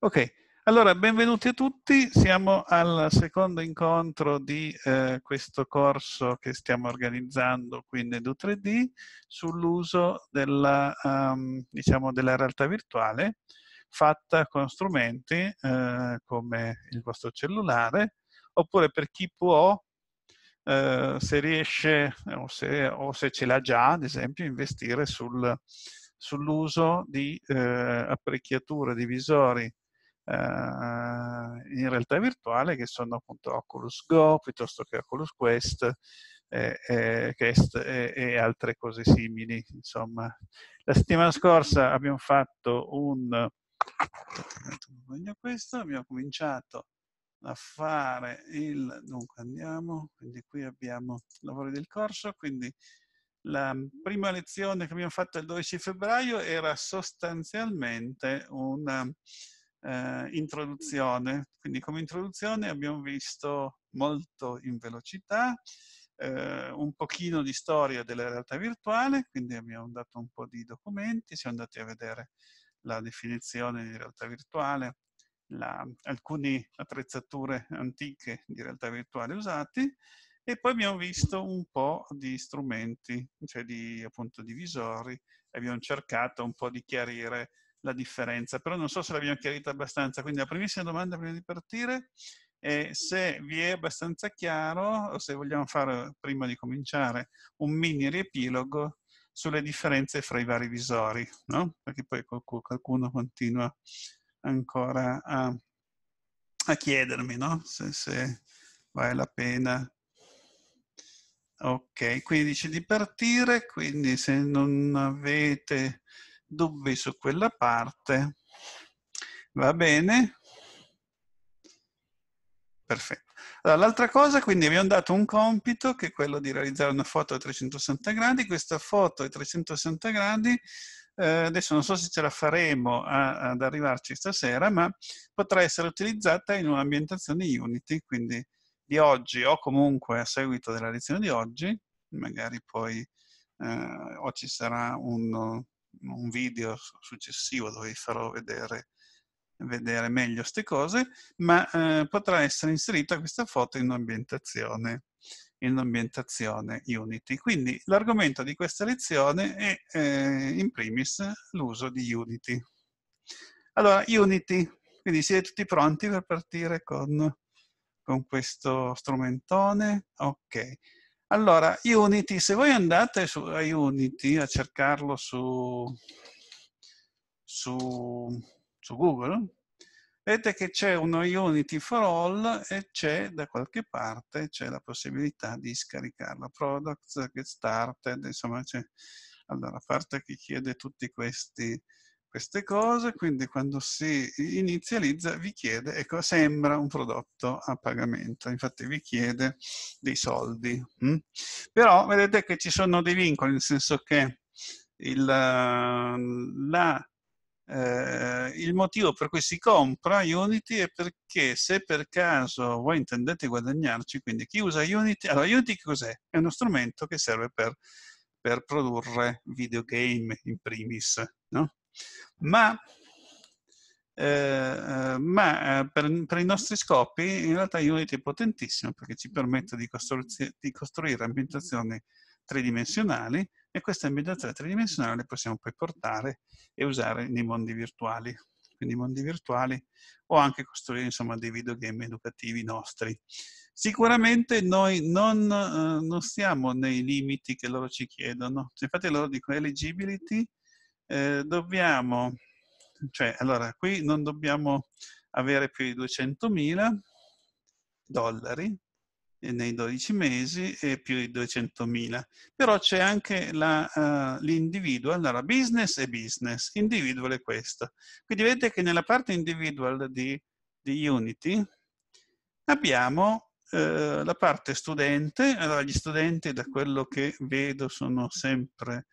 Ok, allora benvenuti a tutti, siamo al secondo incontro di eh, questo corso che stiamo organizzando qui in Edu3D sull'uso della, um, diciamo, della, realtà virtuale fatta con strumenti eh, come il vostro cellulare oppure per chi può, eh, se riesce o se, o se ce l'ha già, ad esempio, investire sul, sull'uso di eh, apparecchiature, di visori eh, in realtà virtuale che sono appunto Oculus Go piuttosto che Oculus Quest, eh, eh, Quest e, e altre cose simili. Insomma, la settimana scorsa abbiamo fatto un questo, abbiamo cominciato a fare il dunque andiamo quindi qui abbiamo i lavori del corso quindi la prima lezione che abbiamo fatto il 12 febbraio era sostanzialmente una eh, introduzione. Quindi come introduzione abbiamo visto molto in velocità, eh, un pochino di storia della realtà virtuale, quindi abbiamo dato un po' di documenti, siamo andati a vedere la definizione di realtà virtuale, la, alcune attrezzature antiche di realtà virtuale usate, e poi abbiamo visto un po' di strumenti, cioè di appunto di divisori, abbiamo cercato un po' di chiarire la differenza, però non so se l'abbiamo chiarita abbastanza, quindi la primissima domanda prima di partire è se vi è abbastanza chiaro, o se vogliamo fare prima di cominciare un mini riepilogo sulle differenze fra i vari visori, no? perché poi qualcuno continua ancora a, a chiedermi no? se, se vale la pena Ok, quindi dice di partire, quindi se non avete W su quella parte. Va bene? Perfetto. Allora, l'altra cosa, quindi abbiamo dato un compito che è quello di realizzare una foto a 360 gradi. Questa foto a 360 gradi, eh, adesso non so se ce la faremo a, ad arrivarci stasera, ma potrà essere utilizzata in un'ambientazione Unity, quindi di oggi o comunque a seguito della lezione di oggi, magari poi eh, o ci sarà un un video successivo dove vi farò vedere, vedere meglio queste cose, ma eh, potrà essere inserita questa foto in ambientazione, in ambientazione Unity. Quindi l'argomento di questa lezione è eh, in primis l'uso di Unity. Allora, Unity, quindi siete tutti pronti per partire con, con questo strumentone? Ok. Allora, Unity, se voi andate su, a Unity a cercarlo su, su, su Google, vedete che c'è uno Unity for All e c'è da qualche parte c'è la possibilità di scaricarlo. Products, Get Started, insomma, c'è... Allora, a parte che chiede tutti questi queste cose, quindi quando si inizializza vi chiede, ecco, sembra un prodotto a pagamento, infatti vi chiede dei soldi. Hm? Però vedete che ci sono dei vincoli, nel senso che il, la, eh, il motivo per cui si compra Unity è perché se per caso voi intendete guadagnarci, quindi chi usa Unity, allora Unity cos'è? È uno strumento che serve per per produrre videogame in primis, no? ma, eh, eh ma eh, per, per, i nostri scopi in realtà Unity è potentissimo perché ci permette di, di costruire ambientazioni tridimensionali e queste ambientazioni tridimensionali le possiamo poi portare e usare nei mondi virtuali quindi mondi virtuali, o anche costruire insomma dei videogame educativi nostri. Sicuramente noi non, eh, non stiamo nei limiti che loro ci chiedono, infatti loro dicono eligibility eh, dobbiamo, cioè allora qui non dobbiamo avere più di 200.000 dollari eh, nei 12 mesi e più di 200.000. Però c'è anche eh, l'individual, uh, allora business e business, individual è questo. Quindi vedete che nella parte individual di, di Unity abbiamo uh, la parte studente, allora gli studenti da quello che vedo sono sempre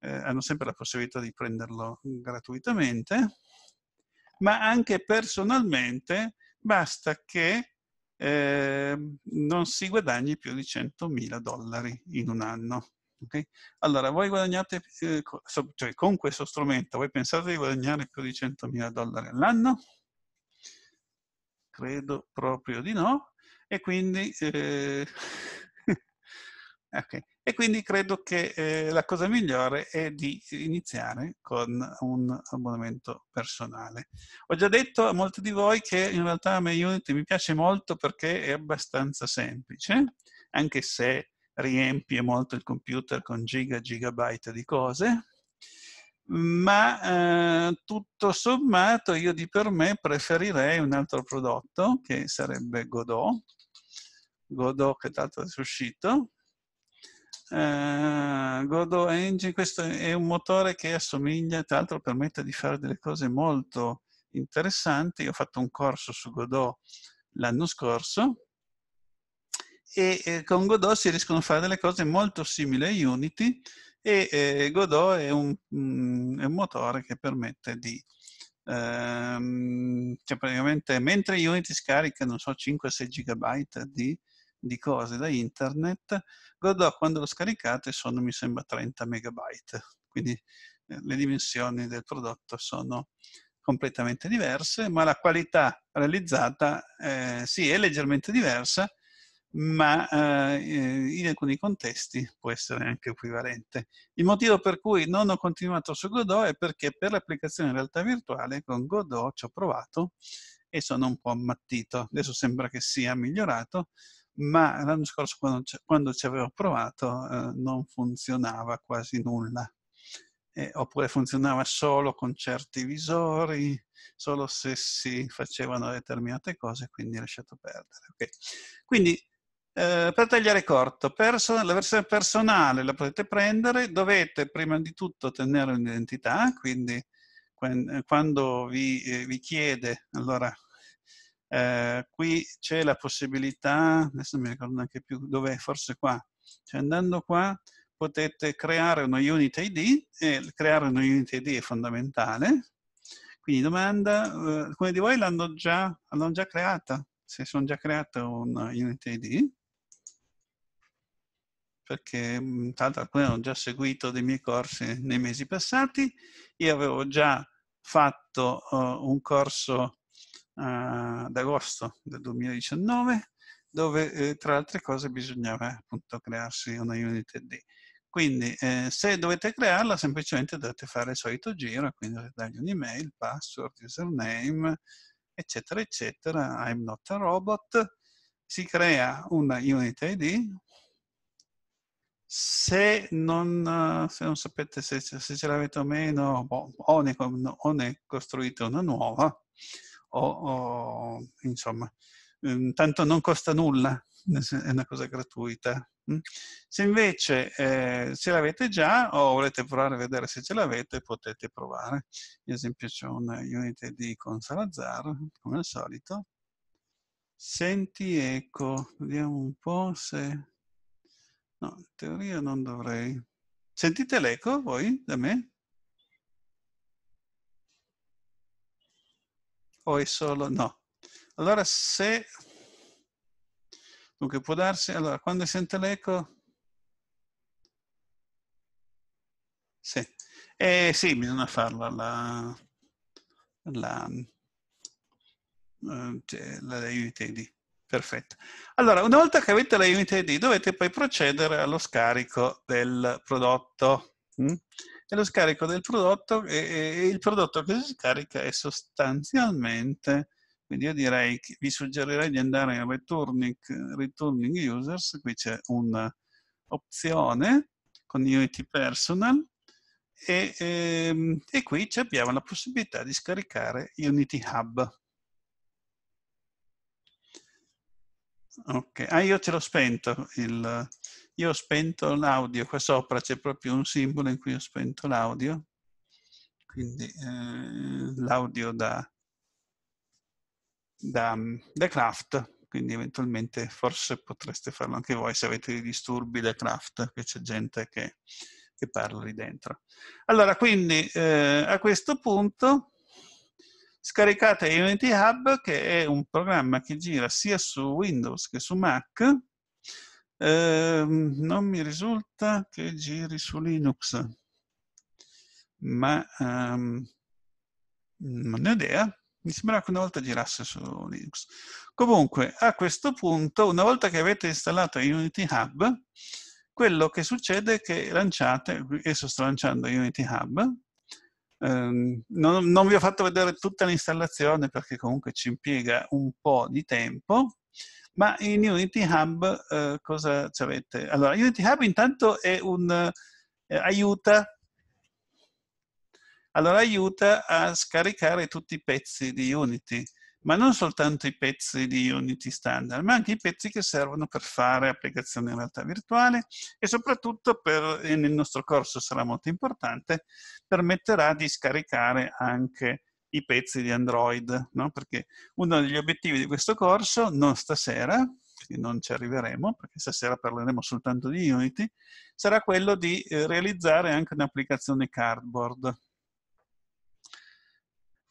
eh, hanno sempre la possibilità di prenderlo gratuitamente, ma anche personalmente basta che eh, non si guadagni più di 100.000 dollari in un anno. Okay? Allora, voi guadagnate, eh, co cioè con questo strumento, voi pensate di guadagnare più di 100.000 dollari all'anno? Credo proprio di no, e quindi eh, Okay. E quindi credo che eh, la cosa migliore è di iniziare con un abbonamento personale. Ho già detto a molti di voi che in realtà MyUnity mi piace molto perché è abbastanza semplice, anche se riempie molto il computer con giga, gigabyte di cose, ma eh, tutto sommato io di per me preferirei un altro prodotto che sarebbe Godot, Godot che tra l'altro è uscito, Uh, eh, Godot Engine, questo è un motore che assomiglia, tra l'altro permette di fare delle cose molto interessanti. Io ho fatto un corso su Godot l'anno scorso e eh, con Godot si riescono a fare delle cose molto simili a Unity e eh, Godot è un, mm, è un, motore che permette di ehm, cioè praticamente mentre Unity scarica non so 5-6 GB di di cose da internet, Godot quando lo scaricate sono mi sembra 30 megabyte, quindi eh, le dimensioni del prodotto sono completamente diverse, ma la qualità realizzata eh, sì è leggermente diversa, ma eh, eh, in alcuni contesti può essere anche equivalente. Il motivo per cui non ho continuato su Godot è perché per l'applicazione in realtà virtuale con Godot ci ho provato e sono un po' ammattito. Adesso sembra che sia migliorato, ma l'anno scorso quando, quando ci avevo provato eh, non funzionava quasi nulla, eh, oppure funzionava solo con certi visori, solo se si facevano determinate cose, quindi ho lasciato perdere. Okay. Quindi eh, per tagliare corto, perso la versione personale la potete prendere, dovete prima di tutto tenere un'identità, quindi quando vi, eh, vi, chiede, allora eh, qui c'è la possibilità, adesso non mi ricordo neanche più dov'è, forse qua, cioè andando qua potete creare uno unit ID, e creare uno unit ID è fondamentale, quindi domanda, eh, alcuni di voi l'hanno già, già creata, se sono già creato un unit ID, perché mm, tra l'altro alcuni hanno già seguito dei miei corsi nei mesi passati, io avevo già fatto uh, un corso ad eh, agosto del 2019, dove eh, tra le altre cose bisognava eh, appunto crearsi una unit ID. Quindi eh, se dovete crearla semplicemente dovete fare il solito giro, quindi dovete dargli un'email, password, username, eccetera, eccetera, I'm not a robot, si crea una unit ID, se non, eh, se non sapete se, se ce l'avete o meno, boh, o, ne, o ne costruite una nuova, o, o insomma, mm, tanto non costa nulla, è una cosa gratuita. Mm? Se invece eh, ce l'avete già o volete provare a vedere se ce l'avete, potete provare. Ad esempio c'è un unit di con Salazar, come al solito. Senti eco, vediamo un po' se... No, in teoria non dovrei. Sentite l'eco voi da me? o è solo no? Allora se, dunque può darsi, allora quando sente l'eco, sì, eh, sì bisogna farla la, la, eh, cioè, la unit ID, perfetto. Allora una volta che avete la unit ID dovete poi procedere allo scarico del prodotto. Mm? è lo scarico del prodotto e, e il prodotto che si scarica è sostanzialmente, quindi io direi, che vi suggerirei di andare in returning, returning users, qui c'è un'opzione, con unity personal, e, e, ehm, e qui abbiamo la possibilità di scaricare Unity Hub. Ok, ah io ce l'ho spento il, io ho spento l'audio, qua sopra c'è proprio un simbolo in cui ho spento l'audio, quindi eh, l'audio da, da The mm, Craft, quindi eventualmente forse potreste farlo anche voi se avete dei disturbi da craft, che c'è gente che, che parla lì dentro. Allora, quindi eh, a questo punto scaricate Unity Hub, che è un programma che gira sia su Windows che su Mac, eh, non mi risulta che giri su Linux, ma ehm, non ne ho idea. Mi sembra che una volta girasse su Linux. Comunque, a questo punto, una volta che avete installato Unity Hub, quello che succede è che lanciate, adesso sto lanciando Unity Hub, ehm, non, non vi ho fatto vedere tutta l'installazione perché comunque ci impiega un po' di tempo, ma in Unity Hub eh, cosa avete? Allora, Unity Hub intanto è un, eh, aiuta, allora, aiuta a scaricare tutti i pezzi di Unity, ma non soltanto i pezzi di Unity standard, ma anche i pezzi che servono per fare applicazioni in realtà virtuale e soprattutto per, nel nostro corso sarà molto importante, permetterà di scaricare anche i pezzi di Android, no? perché uno degli obiettivi di questo corso, non stasera, non ci arriveremo, perché stasera parleremo soltanto di Unity, sarà quello di eh, realizzare anche un'applicazione Cardboard.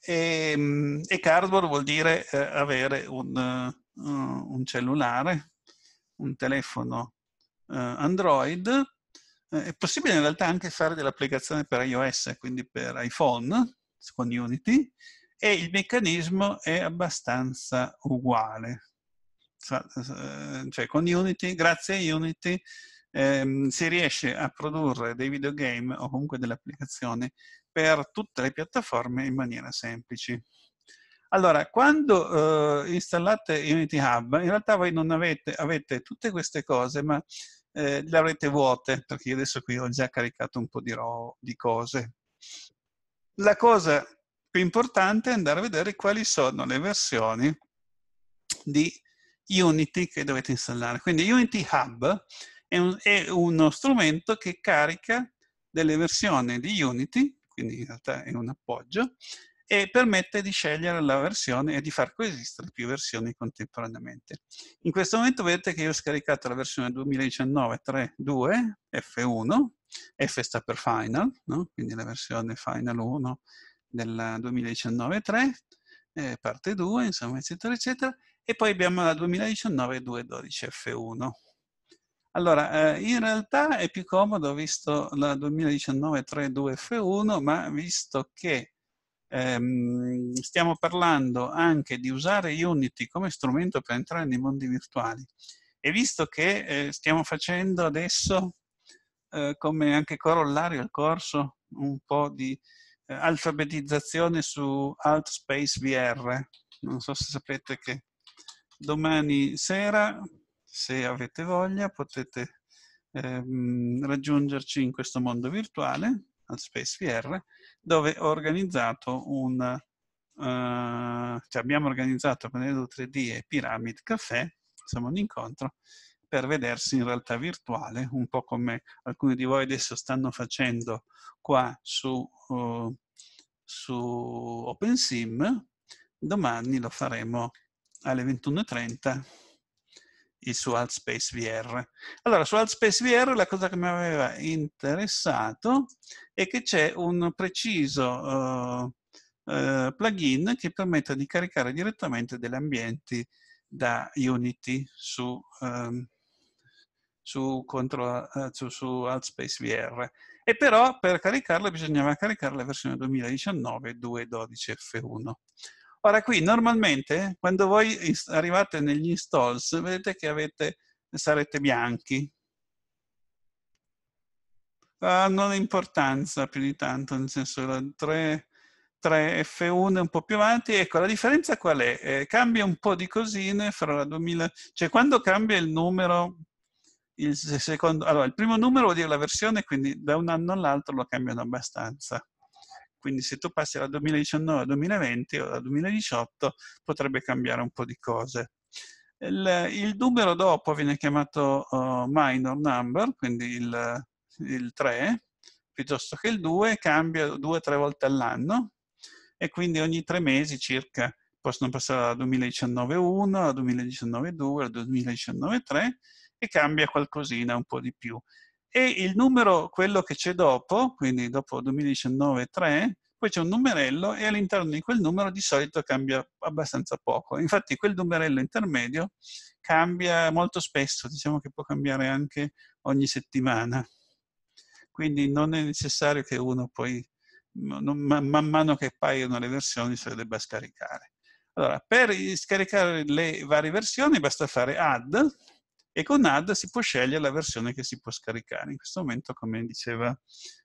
E, ehm, e, Cardboard vuol dire eh, avere un, eh, uh, un, cellulare, un telefono uh, Android, è possibile in realtà anche fare dell'applicazione per iOS, quindi per iPhone, con Unity e il meccanismo è abbastanza uguale. Cioè con Unity, grazie a Unity, ehm, si riesce a produrre dei videogame o comunque delle applicazioni per tutte le piattaforme in maniera semplice. Allora, quando eh, installate Unity Hub, in realtà voi non avete, avete tutte queste cose, ma eh, le avrete vuote, perché io adesso qui ho già caricato un po' di, di cose. La cosa più importante è andare a vedere quali sono le versioni di Unity che dovete installare. Quindi Unity Hub è, un, è uno strumento che carica delle versioni di Unity, quindi in realtà è un appoggio, e permette di scegliere la versione e di far coesistere più versioni contemporaneamente. In questo momento vedete che io ho scaricato la versione 2019 3.2 F1, F sta per Final, no? quindi la versione Final 1 del 2019-3, eh, parte 2, insomma, eccetera, eccetera, e poi abbiamo la 2019-212F1. Allora, eh, in realtà è più comodo, visto la 2019-32F1, ma visto che ehm, stiamo parlando anche di usare Unity come strumento per entrare nei mondi virtuali, e visto che eh, stiamo facendo adesso eh, come anche corollario al corso un po' di eh, alfabetizzazione su Outspace VR. Non so se sapete che domani sera, se avete voglia, potete ehm, raggiungerci in questo mondo virtuale, Outspace VR, dove ho organizzato un... Uh, cioè abbiamo organizzato con Edu 3D e Pyramid Café, insomma un incontro per vedersi in realtà virtuale, un po' come alcuni di voi adesso stanno facendo qua su, uh, su OpenSim. Domani lo faremo alle 21.30 su Altspace VR. Allora, su Altspace VR la cosa che mi aveva interessato è che c'è un preciso uh, uh, plugin che permette di caricare direttamente degli ambienti da Unity su um, su, contro, eh, su, su Altspace VR. E però per caricarla bisognava caricare la versione 2019 2.12 F1. Ora qui normalmente quando voi arrivate negli installs vedete che avete, sarete bianchi. Ah, non ha importanza più di tanto, nel senso la 3, 3 F1 un po' più avanti. Ecco, la differenza qual è? Eh, cambia un po' di cosine fra la 2000... Cioè quando cambia il numero il, secondo, allora, il primo numero vuol dire la versione, quindi da un anno all'altro lo cambiano abbastanza. Quindi se tu passi dal 2019 al 2020 o dal 2018 potrebbe cambiare un po' di cose. Il, il numero dopo viene chiamato uh, minor number, quindi il, il 3, piuttosto che il 2, cambia due o tre volte all'anno e quindi ogni tre mesi circa possono passare dal 2019-1 al 2019-2 al 2019-3 e cambia qualcosina un po' di più. E il numero, quello che c'è dopo, quindi dopo 2019-3, poi c'è un numerello e all'interno di quel numero di solito cambia abbastanza poco. Infatti quel numerello intermedio cambia molto spesso, diciamo che può cambiare anche ogni settimana. Quindi non è necessario che uno poi, man mano che paiono le versioni, se le debba scaricare. Allora, per scaricare le varie versioni basta fare add e con Add si può scegliere la versione che si può scaricare. In questo momento, come diceva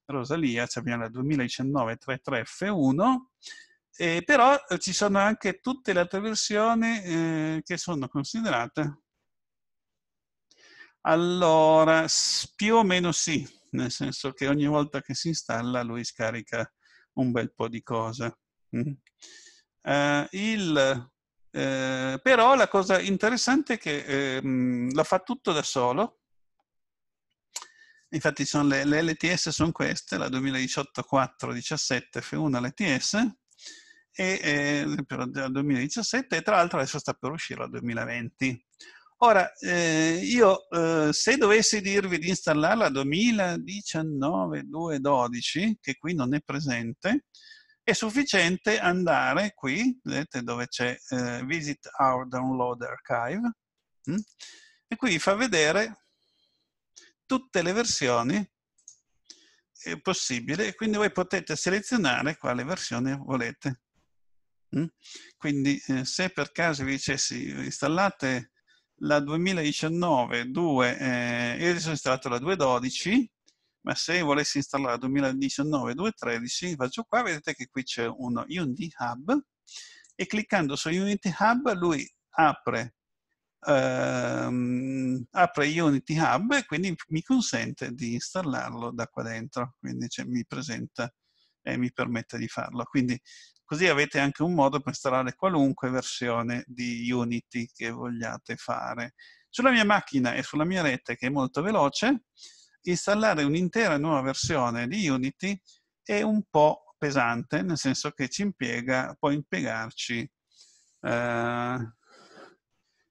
Rosalia, abbiamo la 2019-33F1, eh, però ci sono anche tutte le altre versioni eh, che sono considerate. Allora, più o meno sì, nel senso che ogni volta che si installa lui scarica un bel po' di cose. Mm. Eh, il eh, però la cosa interessante è che eh, lo fa tutto da solo. Infatti le, le, LTS sono queste, la 2018-4-17 F1 LTS, e eh, la 2017 e tra l'altro adesso sta per uscire la 2020. Ora, eh, io eh, se dovessi dirvi di installarla 2019-212, che qui non è presente, è sufficiente andare qui, vedete dove c'è eh, Visit Our Download Archive, mh? Mm, e qui fa vedere tutte le versioni eh, possibili, quindi voi potete selezionare quale versione volete. Mh? Mm. Quindi eh, se per caso vi dicessi installate la 2019 2, eh, io adesso ho installato la 212, ma se volessi installare 2019-2013 faccio qua, vedete che qui c'è uno Unity Hub e cliccando su Unity Hub lui apre, ehm, apre Unity Hub e quindi mi consente di installarlo da qua dentro, quindi cioè, mi presenta e mi permette di farlo. Quindi così avete anche un modo per installare qualunque versione di Unity che vogliate fare. Sulla mia macchina e sulla mia rete che è molto veloce, installare un'intera nuova versione di Unity è un po' pesante, nel senso che ci impiega, può impiegarci eh,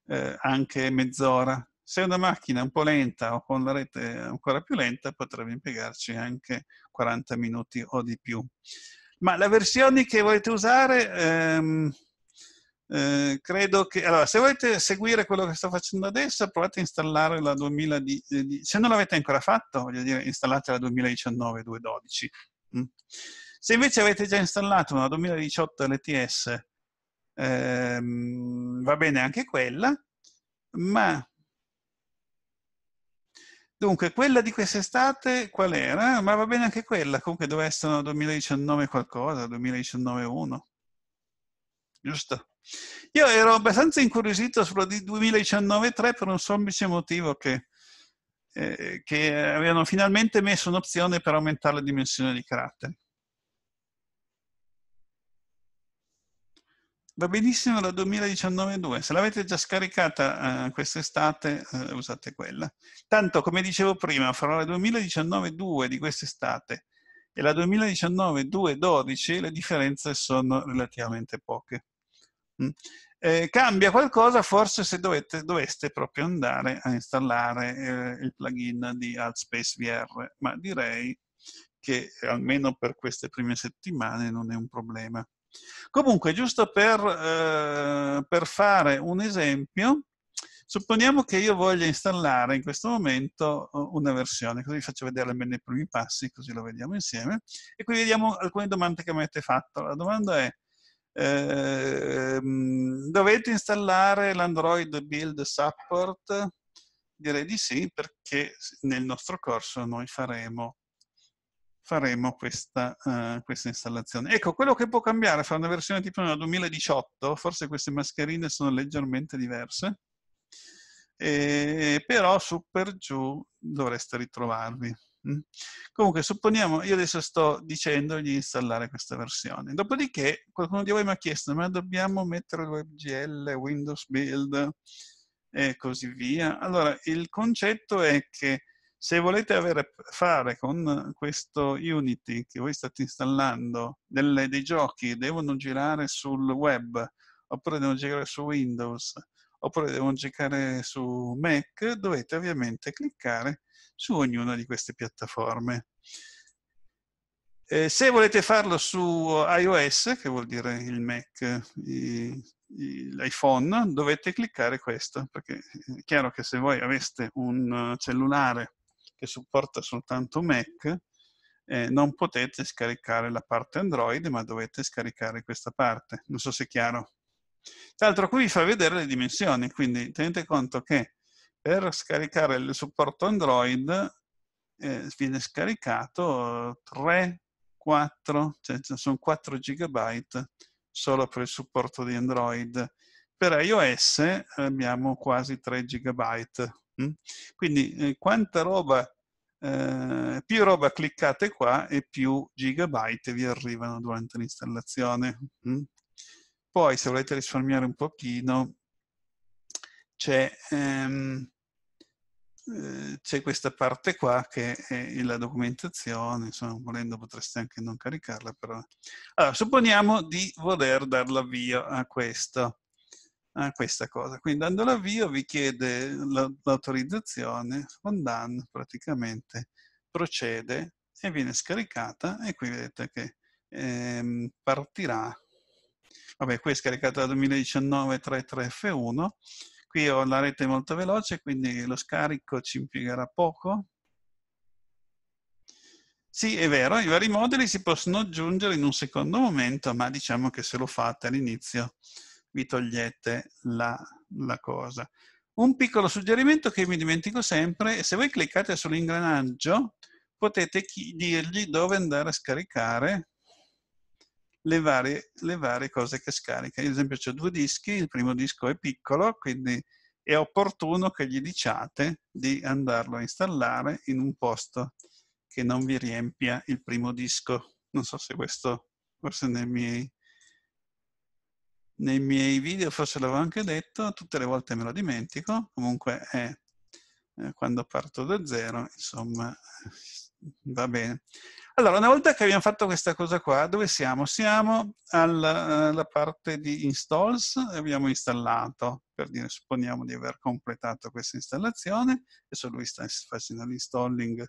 eh, anche mezz'ora. Se una macchina è un po' lenta o con la rete ancora più lenta potrebbe impiegarci anche 40 minuti o di più. Ma le versioni che volete usare ehm, eh, credo che allora, se volete seguire quello che sto facendo adesso, provate a installare la 2000 di, eh, di, se non l'avete ancora fatto, voglio dire, installate la 2019-212. Mm. Se invece avete già installato una 2018 LTS, ehm, va bene anche quella, ma Dunque, quella di quest'estate qual era? Ma va bene anche quella, comunque doveva essere 2019 qualcosa, 2019-1 giusto? Io ero abbastanza incuriosito sulla di 2019-3 per un semplice motivo che, eh, che avevano finalmente messo un'opzione per aumentare la dimensione di caratteri. Va benissimo la 2019-2, se l'avete già scaricata eh, quest'estate eh, usate quella. Tanto come dicevo prima, fra la 2019-2 di quest'estate e la 2019-2-12 le differenze sono relativamente poche. Mm. Eh, cambia qualcosa forse se dovete, doveste proprio andare a installare eh, il plugin di Altspace VR, ma direi che eh, almeno per queste prime settimane non è un problema. Comunque, giusto per, eh, per fare un esempio, supponiamo che io voglia installare in questo momento eh, una versione, così vi faccio vedere almeno i primi passi, così lo vediamo insieme, e qui vediamo alcune domande che mi avete fatto. La domanda è, Ehm, dovete installare l'Android Build Support? Direi di sì, perché nel nostro corso noi faremo, faremo questa, uh, questa, installazione. Ecco, quello che può cambiare fra una versione tipo una 2018, forse queste mascherine sono leggermente diverse, eh, però su per giù dovreste ritrovarvi. Mm. Comunque, supponiamo, io adesso sto dicendo di installare questa versione. Dopodiché, qualcuno di voi mi ha chiesto, ma dobbiamo mettere WebGL, Windows Build e così via? Allora, il concetto è che se volete avere, fare con questo Unity che voi state installando delle, dei giochi, devono girare sul web, oppure devono girare su Windows, oppure devono giocare su Mac, dovete ovviamente cliccare su ognuna di queste piattaforme. Eh, se volete farlo su iOS, che vuol dire il Mac, l'iPhone, dovete cliccare questo, perché è chiaro che se voi aveste un cellulare che supporta soltanto Mac, eh, non potete scaricare la parte Android, ma dovete scaricare questa parte. Non so se è chiaro. Tra l'altro qui vi fa vedere le dimensioni, quindi tenete conto che per scaricare il supporto Android eh, viene scaricato 3, 4, cioè, cioè sono 4 GB solo per il supporto di Android. Per iOS abbiamo quasi 3 GB. Mm? Quindi eh, quanta roba, eh, più roba cliccate qua e più gigabyte vi arrivano durante l'installazione. Mm? Poi se volete risparmiare un pochino c'è... Ehm, eh, c'è questa parte qua che è la documentazione, insomma, volendo potreste anche non caricarla, però... Allora, supponiamo di voler dar l'avvio a, questo, a questa cosa. Quindi dando l'avvio vi chiede l'autorizzazione, Fondan praticamente procede e viene scaricata e qui vedete che ehm, partirà, vabbè qui è scaricata da 2019 33F1, Qui ho la rete molto veloce, quindi lo scarico ci impiegherà poco. Sì, è vero, i vari moduli si possono aggiungere in un secondo momento, ma diciamo che se lo fate all'inizio vi togliete la, la cosa. Un piccolo suggerimento che mi dimentico sempre, se voi cliccate sull'ingranaggio potete dirgli dove andare a scaricare le varie, le varie cose che scarica. Io, ad esempio ho due dischi, il primo disco è piccolo, quindi è opportuno che gli diciate di andarlo a installare in un posto che non vi riempia il primo disco. Non so se questo, forse nei miei, nei miei video, forse l'avevo anche detto, tutte le volte me lo dimentico, comunque è eh, quando parto da zero, insomma, eh, va bene. Allora, una volta che abbiamo fatto questa cosa qua, dove siamo? Siamo alla, eh, alla parte di installs, abbiamo installato, per dire, supponiamo di aver completato questa installazione, adesso lui sta facendo l'installing.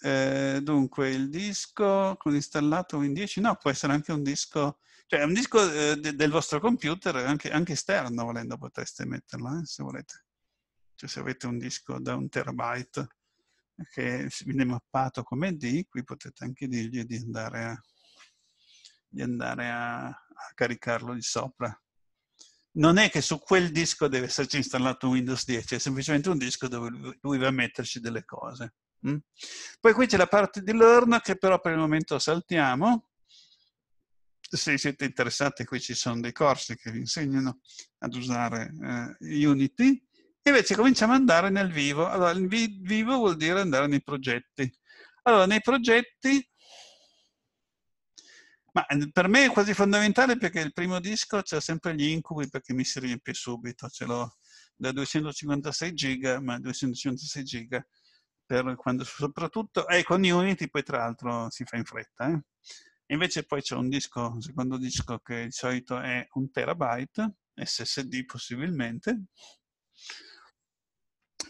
Eh, dunque, il disco con installato Win10, no, può essere anche un disco, cioè un disco eh, de, del vostro computer, anche, anche, esterno, volendo potreste metterlo, eh, se volete. Cioè se avete un disco da un terabyte che viene mappato come D, qui potete anche dirgli di andare a, di andare a, a caricarlo di sopra. Non è che su quel disco deve esserci installato Windows 10, è semplicemente un disco dove lui va a metterci delle cose. Mm. Poi qui c'è la parte di learn che però per il momento saltiamo. Se siete interessati, qui ci sono dei corsi che vi insegnano ad usare eh, Unity. Invece cominciamo ad andare nel vivo. Allora, il vivo vuol dire andare nei progetti. Allora, nei progetti... Ma eh, per me è quasi fondamentale perché il primo disco c'è sempre gli incubi perché mi si riempie subito. Ce l'ho da 256 giga, ma 256 giga per quando soprattutto... Eh, con Unity poi tra l'altro si fa in fretta, eh? Invece poi c'è un disco, un secondo disco che di solito è un terabyte, SSD possibilmente,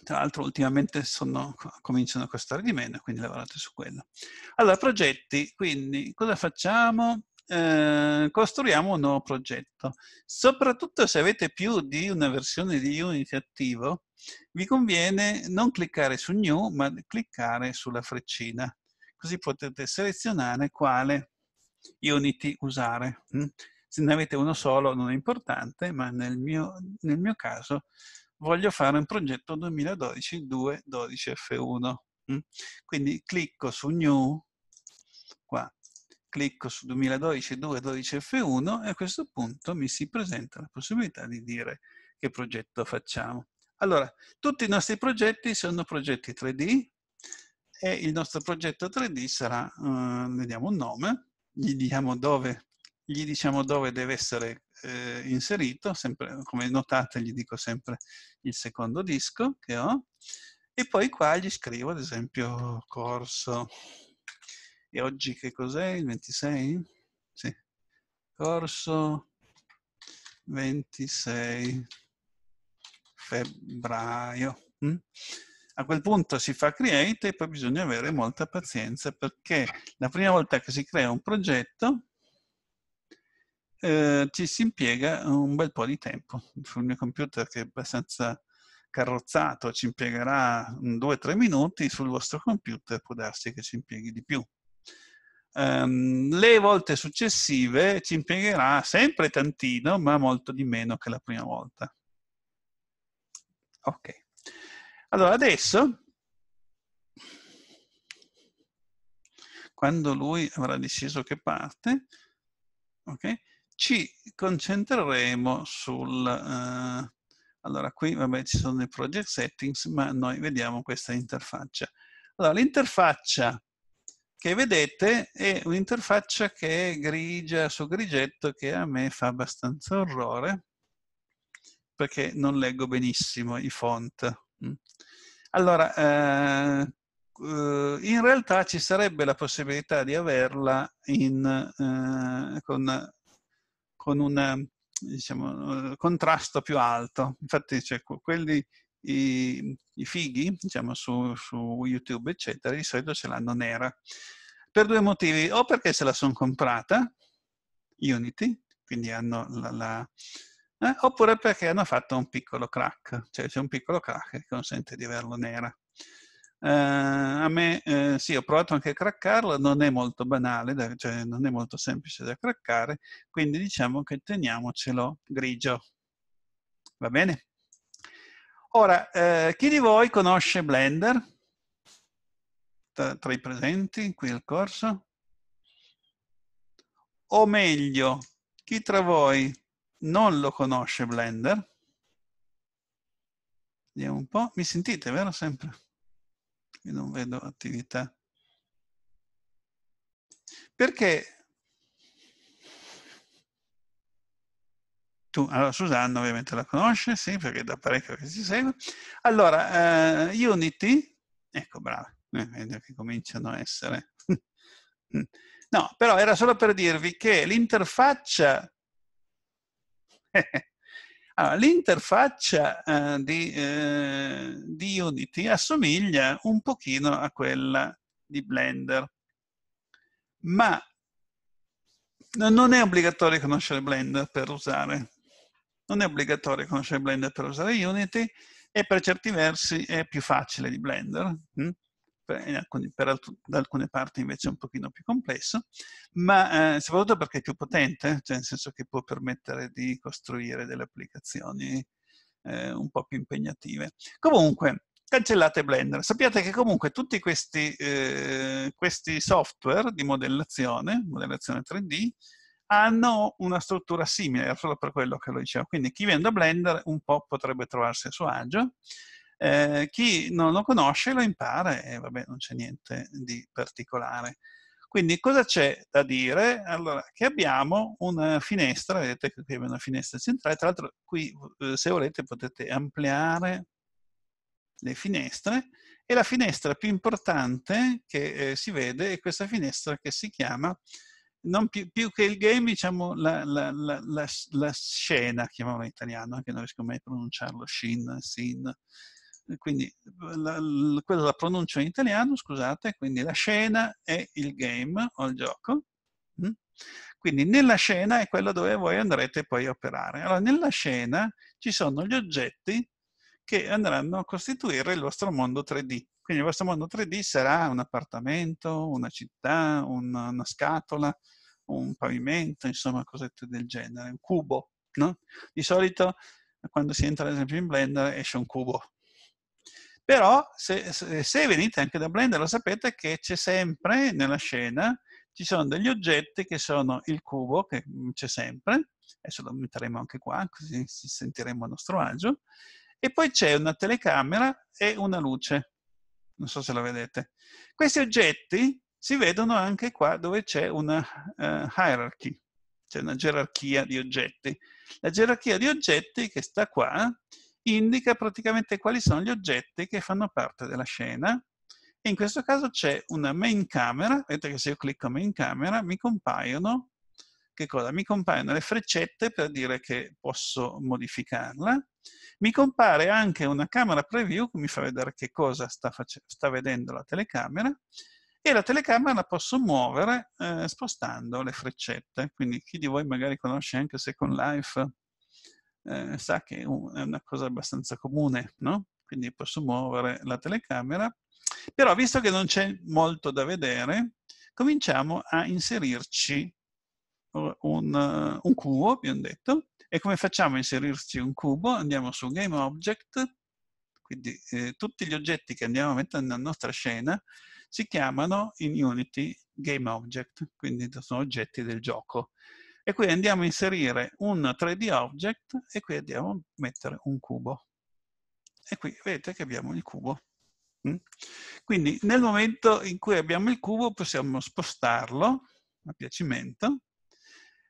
tra l'altro ultimamente sono, cominciano a costare di meno, quindi lavorate su quello. Allora, progetti, quindi cosa facciamo? Eh, costruiamo un nuovo progetto. Soprattutto se avete più di una versione di Unity attivo, vi conviene non cliccare su New, ma cliccare sulla freccina. Così potete selezionare quale Unity usare. Mm? Se ne avete uno solo non è importante, ma nel mio, nel mio caso voglio fare un progetto 2012 212 F1. Quindi clicco su New, qua, clicco su 2012 212 F1 e a questo punto mi si presenta la possibilità di dire che progetto facciamo. Allora, tutti i nostri progetti sono progetti 3D e il nostro progetto 3D sarà, eh, ne diamo un nome, gli, diciamo dove, gli diciamo dove deve essere eh, inserito, sempre, come notate gli dico sempre il secondo disco che ho, e poi qua gli scrivo ad esempio corso, e oggi che cos'è? Il 26? Sì, corso 26 febbraio. Mm? A quel punto si fa create e poi bisogna avere molta pazienza perché la prima volta che si crea un progetto Ehm, ci si impiega eh, un bel po' di tempo. Sul mio computer che è abbastanza carrozzato ci impiegherà 2-3 minuti, sul vostro computer può darsi che ci impieghi di più. Um, le volte successive ci impiegherà sempre tantino, ma molto di meno che la prima volta. Ok. Allora, adesso, quando lui avrà deciso che parte, okay, ci concentreremo sul... Eh, allora, qui vabbè, ci sono i project settings, ma noi vediamo questa interfaccia. Allora, l'interfaccia che vedete è un'interfaccia che è grigia su grigetto, che a me fa abbastanza orrore, perché non leggo benissimo i font. Mm. Allora, eh, eh, in realtà ci sarebbe la possibilità di averla in, eh, con con un ehm, diciamo, eh, contrasto più alto. Infatti cioè, quelli, i, i, fighi, diciamo, su, su YouTube, eccetera, di solito ce l'hanno nera. Per due motivi, o perché se la sono comprata, Unity, quindi hanno la, la eh, oppure perché hanno fatto un piccolo crack, cioè c'è un piccolo crack che consente di averlo nera. Eh, a me, eh, sì, ho provato anche a craccarla, non è molto banale, da, cioè non è molto semplice da craccare, quindi diciamo che teniamocelo grigio. Va bene? Ora, eh, chi di voi conosce Blender? Tra, tra i presenti, qui al corso? O meglio, chi tra voi non lo conosce Blender? Vediamo un po'. Mi sentite, vero? Sempre. Qui non vedo attività. Perché tu, allora Susanna ovviamente la conosce, sì, perché è da parecchio che si segue. Allora, eh, Unity, ecco brava, eh, vedo che cominciano a essere... no, però era solo per dirvi che l'interfaccia eh, allora, ah, l'interfaccia eh, di, eh, di Unity assomiglia un pochino a quella di Blender, ma non è obbligatorio conoscere Blender per usare. Non è obbligatorio conoscere Blender per usare Unity e per certi versi è più facile di Blender. Hm? alcuni, per alc da alcune parti invece è un pochino più complesso, ma eh, soprattutto perché è più potente, cioè nel senso che può permettere di costruire delle applicazioni eh, un po' più impegnative. Comunque, cancellate Blender. Sappiate che comunque tutti questi, eh, questi software di modellazione, modellazione 3D, hanno una struttura simile, era solo per quello che lo dicevo. Quindi chi vende Blender un po' potrebbe trovarsi a suo agio. Eh, chi non lo conosce lo impara e vabbè, non c'è niente di particolare. Quindi cosa c'è da dire? Allora, che abbiamo una finestra, vedete che qui abbiamo una finestra centrale, tra l'altro qui eh, se volete potete ampliare le finestre e la finestra più importante che eh, si vede è questa finestra che si chiama, più, più, che il game, diciamo la, la, la, la scena, chiamiamola in italiano, anche non riesco mai a pronunciarlo, shin, sin, quindi la, la, quella la pronuncia in italiano, scusate, quindi la scena è il game o il gioco. Mm? Quindi nella scena è quella dove voi andrete poi a operare. Allora, nella scena ci sono gli oggetti che andranno a costituire il vostro mondo 3D. Quindi il vostro mondo 3D sarà un appartamento, una città, una, una scatola, un pavimento, insomma, cosette del genere, un cubo. No? Di solito quando si entra ad esempio in Blender esce un cubo, però se, se, venite anche da Blender lo sapete che c'è sempre nella scena, ci sono degli oggetti che sono il cubo, che mm, c'è sempre, adesso lo metteremo anche qua, così ci sentiremo a nostro agio, e poi c'è una telecamera e una luce. Non so se la vedete. Questi oggetti si vedono anche qua dove c'è una uh, hierarchy, c'è una gerarchia di oggetti. La gerarchia di oggetti che sta qua indica praticamente quali sono gli oggetti che fanno parte della scena e in questo caso c'è una main camera, vedete che se io clicco main camera mi compaiono, mi compaiono le freccette per dire che posso modificarla, mi compare anche una camera preview che mi fa vedere che cosa sta, sta vedendo la telecamera e la telecamera la posso muovere eh, spostando le freccette, quindi chi di voi magari conosce anche Second Life eh, sa che è una cosa abbastanza comune, no? Quindi posso muovere la telecamera, però visto che non c'è molto da vedere, cominciamo a inserirci un, un cubo, abbiamo detto, e come facciamo a inserirci un cubo? Andiamo su Game Object, quindi eh, tutti gli oggetti che andiamo a mettere nella nostra scena si chiamano in Unity Game Object, quindi sono oggetti del gioco e qui andiamo a inserire un 3D object e qui andiamo a mettere un cubo. E qui vedete che abbiamo il cubo. Mm? Quindi nel momento in cui abbiamo il cubo possiamo spostarlo a piacimento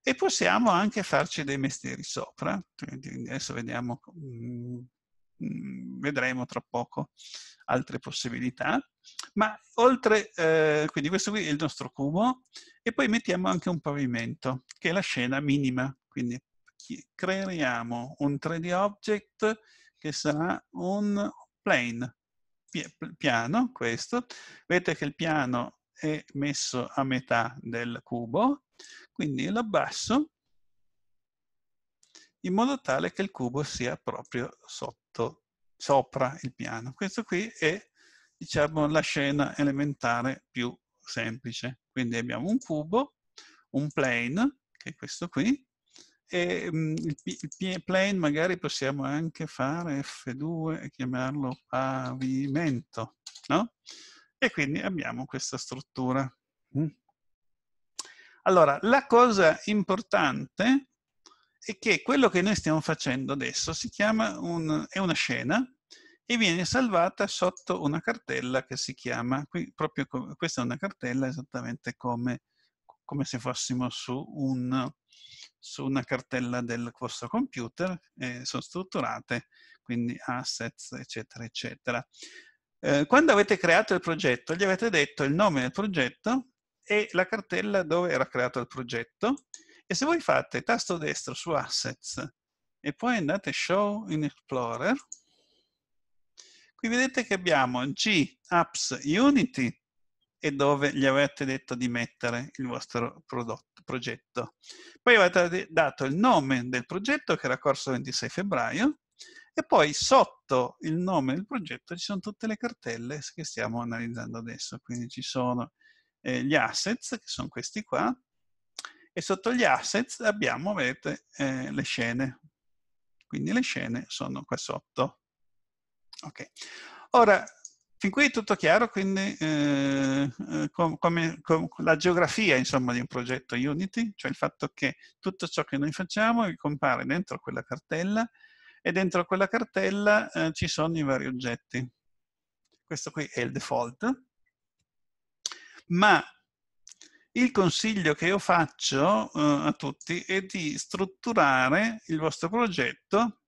e possiamo anche farci dei mestieri sopra. Quindi adesso vediamo mm, Mm, vedremo tra poco altre possibilità. Ma oltre, eh, quindi questo qui è il nostro cubo e poi mettiamo anche un pavimento, che è la scena minima. Quindi creiamo un 3D object che sarà un plane, piano questo. Vedete che il piano è messo a metà del cubo, quindi lo abbasso in modo tale che il cubo sia proprio sotto sopra il piano. Questo qui è diciamo, la scena elementare più semplice. Quindi abbiamo un cubo, un plane, che è questo qui, e mh, mm, il, il plane magari possiamo anche fare F2 e chiamarlo pavimento, no? E quindi abbiamo questa struttura. Mm. Allora, la cosa importante è che quello che noi stiamo facendo adesso si chiama un, è una scena e viene salvata sotto una cartella che si chiama, qui, proprio questa è una cartella esattamente come, come se fossimo su, un, su, una cartella del vostro computer, eh, sono strutturate, quindi assets, eccetera, eccetera. Eh, quando avete creato il progetto, gli avete detto il nome del progetto e la cartella dove era creato il progetto, e se voi fate tasto destro su Assets e poi andate Show in Explorer, qui vedete che abbiamo G, Apps, Unity e dove gli avete detto di mettere il vostro prodotto, progetto. Poi avete dato il nome del progetto che era corso il 26 febbraio e poi sotto il nome del progetto ci sono tutte le cartelle che stiamo analizzando adesso. Quindi ci sono eh, gli assets, che sono questi qua, e sotto gli assets abbiamo, vedete, eh, le scene. Quindi le scene sono qua sotto. Ok. Ora, fin qui è tutto chiaro, quindi eh, eh come, come, come la geografia, insomma, di un progetto Unity, cioè il fatto che tutto ciò che noi facciamo compare dentro quella cartella e dentro quella cartella eh, ci sono i vari oggetti. Questo qui è il default. Ma il consiglio che io faccio eh, a tutti è di strutturare il vostro progetto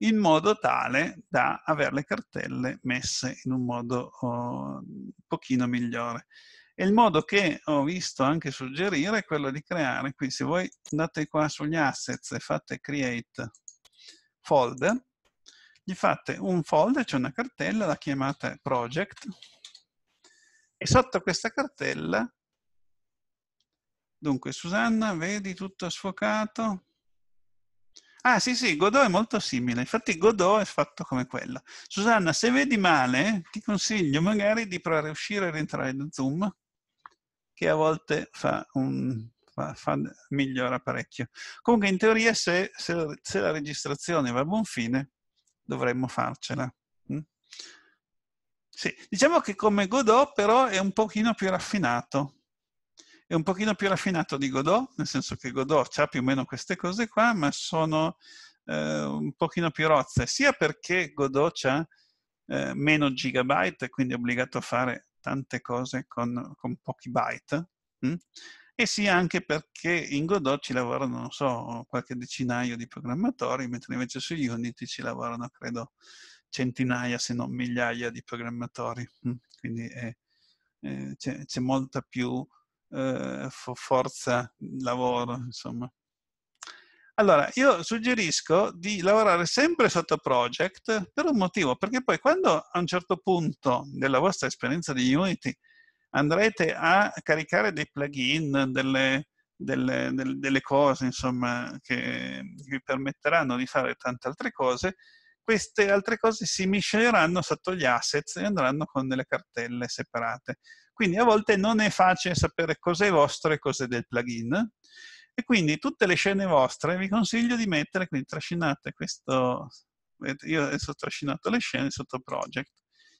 in modo tale da avere le cartelle messe in un modo oh, un pochino migliore. E il modo che ho visto anche suggerire è quello di creare, quindi se voi andate qua sugli assets e fate create folder, gli fate un folder, c'è cioè una cartella, la chiamate project, e sotto questa cartella Dunque, Susanna, vedi tutto sfocato? Ah, sì, sì, Godot è molto simile. Infatti Godot è fatto come quello. Susanna, se vedi male, ti consiglio magari di provare a uscire e rientrare da Zoom, che a volte fa un, fa, fa, migliora parecchio. Comunque, in teoria, se, se, se, la registrazione va a buon fine, dovremmo farcela. Mm? Sì, diciamo che come Godot però è un pochino più raffinato, è un pochino più raffinato di Godot, nel senso che Godot ha più o meno queste cose qua, ma sono eh, un pochino più rozze, sia perché Godot ha eh, meno gigabyte, quindi è obbligato a fare tante cose con, con pochi byte, mh? Mm? e sia anche perché in Godot ci lavorano, non so, qualche decinaio di programmatori, mentre invece su Unity ci lavorano, credo, centinaia se non migliaia di programmatori. Mm? Quindi eh, c'è, molta più eh, forza lavoro, insomma. Allora, io suggerisco di lavorare sempre sotto project per un motivo, perché poi quando a un certo punto della vostra esperienza di Unity andrete a caricare dei plugin, delle, delle, delle cose, insomma, che vi permetteranno di fare tante altre cose, queste altre cose si misceleranno sotto gli assets e andranno con delle cartelle separate. Quindi a volte non è facile sapere cos'è vostro e cos'è del plugin. E quindi tutte le scene vostre vi consiglio di mettere, quindi trascinate questo, io adesso ho trascinato le scene sotto project.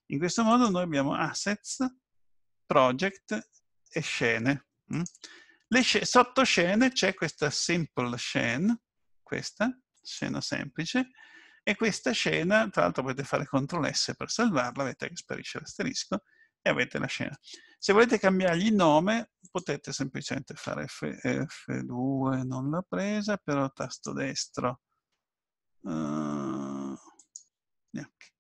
In questo modo noi abbiamo assets, project e scene. Mm? Le sc sotto scene c'è questa simple scene, questa, scena semplice, e questa scena, tra l'altro potete fare CTRL S per salvarla, vedete che sparisce l'asterisco, e avete la scena. Se volete cambiargli il nome, potete semplicemente fare F, 2 non l'ho presa, però tasto destro. Uh, neanche.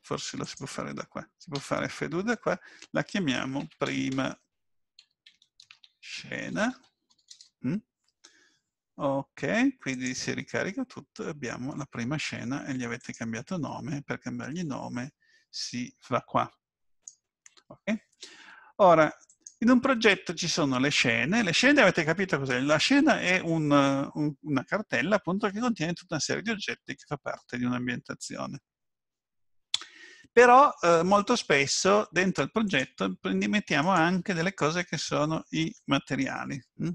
Forse lo si può fare da qua. Si può fare F2 da qua. La chiamiamo prima scena. Mm? Ok, quindi si ricarica tutto abbiamo la prima scena e gli avete cambiato nome. Per cambiargli nome si va qua. Okay? Ora, in un progetto ci sono le scene, le scene avete capito cos'è? La scena è un, eh, un, una cartella appunto che contiene tutta una serie di oggetti che fa parte di un'ambientazione. Però eh, molto spesso dentro il progetto mettiamo anche delle cose che sono i materiali. Mm?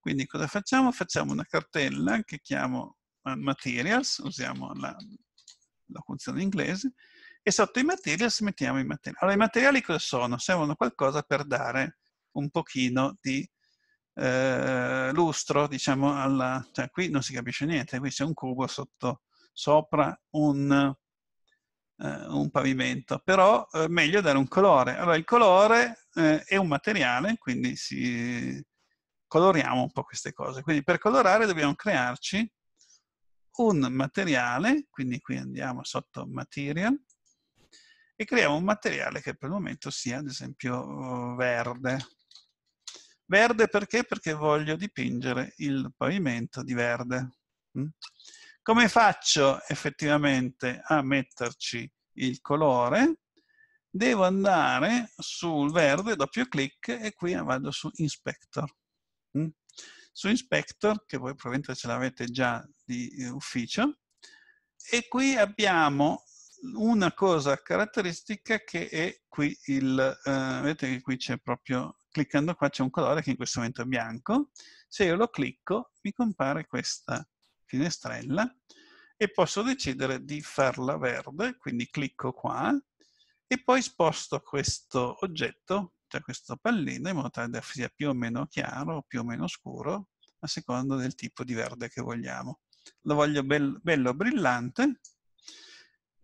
Quindi cosa facciamo? Facciamo una cartella che chiamo eh, materials, usiamo la, la funzione inglese, e sotto i materials mettiamo i materiali. Allora, i materiali cosa sono? Servono qualcosa per dare un pochino di eh, lustro, diciamo, alla... Cioè, qui non si capisce niente, qui c'è un cubo sotto, sopra un, eh, un pavimento. Però eh, meglio dare un colore. Allora, il colore eh, è un materiale, quindi si... coloriamo un po' queste cose. Quindi per colorare dobbiamo crearci un materiale, quindi qui andiamo sotto material, e creiamo un materiale che per il momento sia ad esempio verde. Verde perché? Perché voglio dipingere il pavimento di verde. Mm. Come faccio effettivamente a metterci il colore? Devo andare sul verde, doppio clic, e qui vado su Inspector. Mm. Su Inspector, che voi probabilmente ce l'avete già di eh, ufficio, e qui abbiamo una cosa caratteristica che è qui il, eh, vedete che qui c'è proprio, cliccando qua c'è un colore che in questo momento è bianco, se io lo clicco mi compare questa finestrella e posso decidere di farla verde, quindi clicco qua e poi sposto questo oggetto, cioè questo pallino, in modo tale che sia più o meno chiaro o più o meno scuro, a seconda del tipo di verde che vogliamo. Lo voglio bello, bello brillante,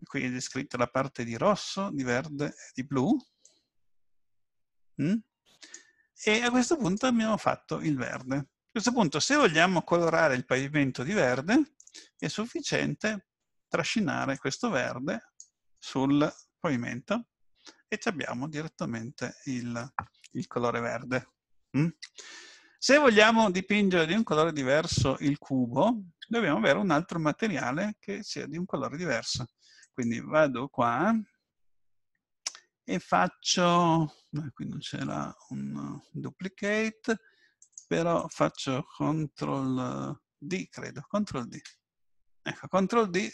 qui è descritta la parte di rosso, di verde e di blu. Mm? E a questo punto abbiamo fatto il verde. A questo punto, se vogliamo colorare il pavimento di verde, è sufficiente trascinare questo verde sul pavimento e abbiamo direttamente il, il colore verde. Mm? Se vogliamo dipingere di un colore diverso il cubo, dobbiamo avere un altro materiale che sia di un colore diverso. Quindi vado qua e faccio, qui non c'era un duplicate, però faccio CTRL D, credo, CTRL D. Ecco, CTRL D,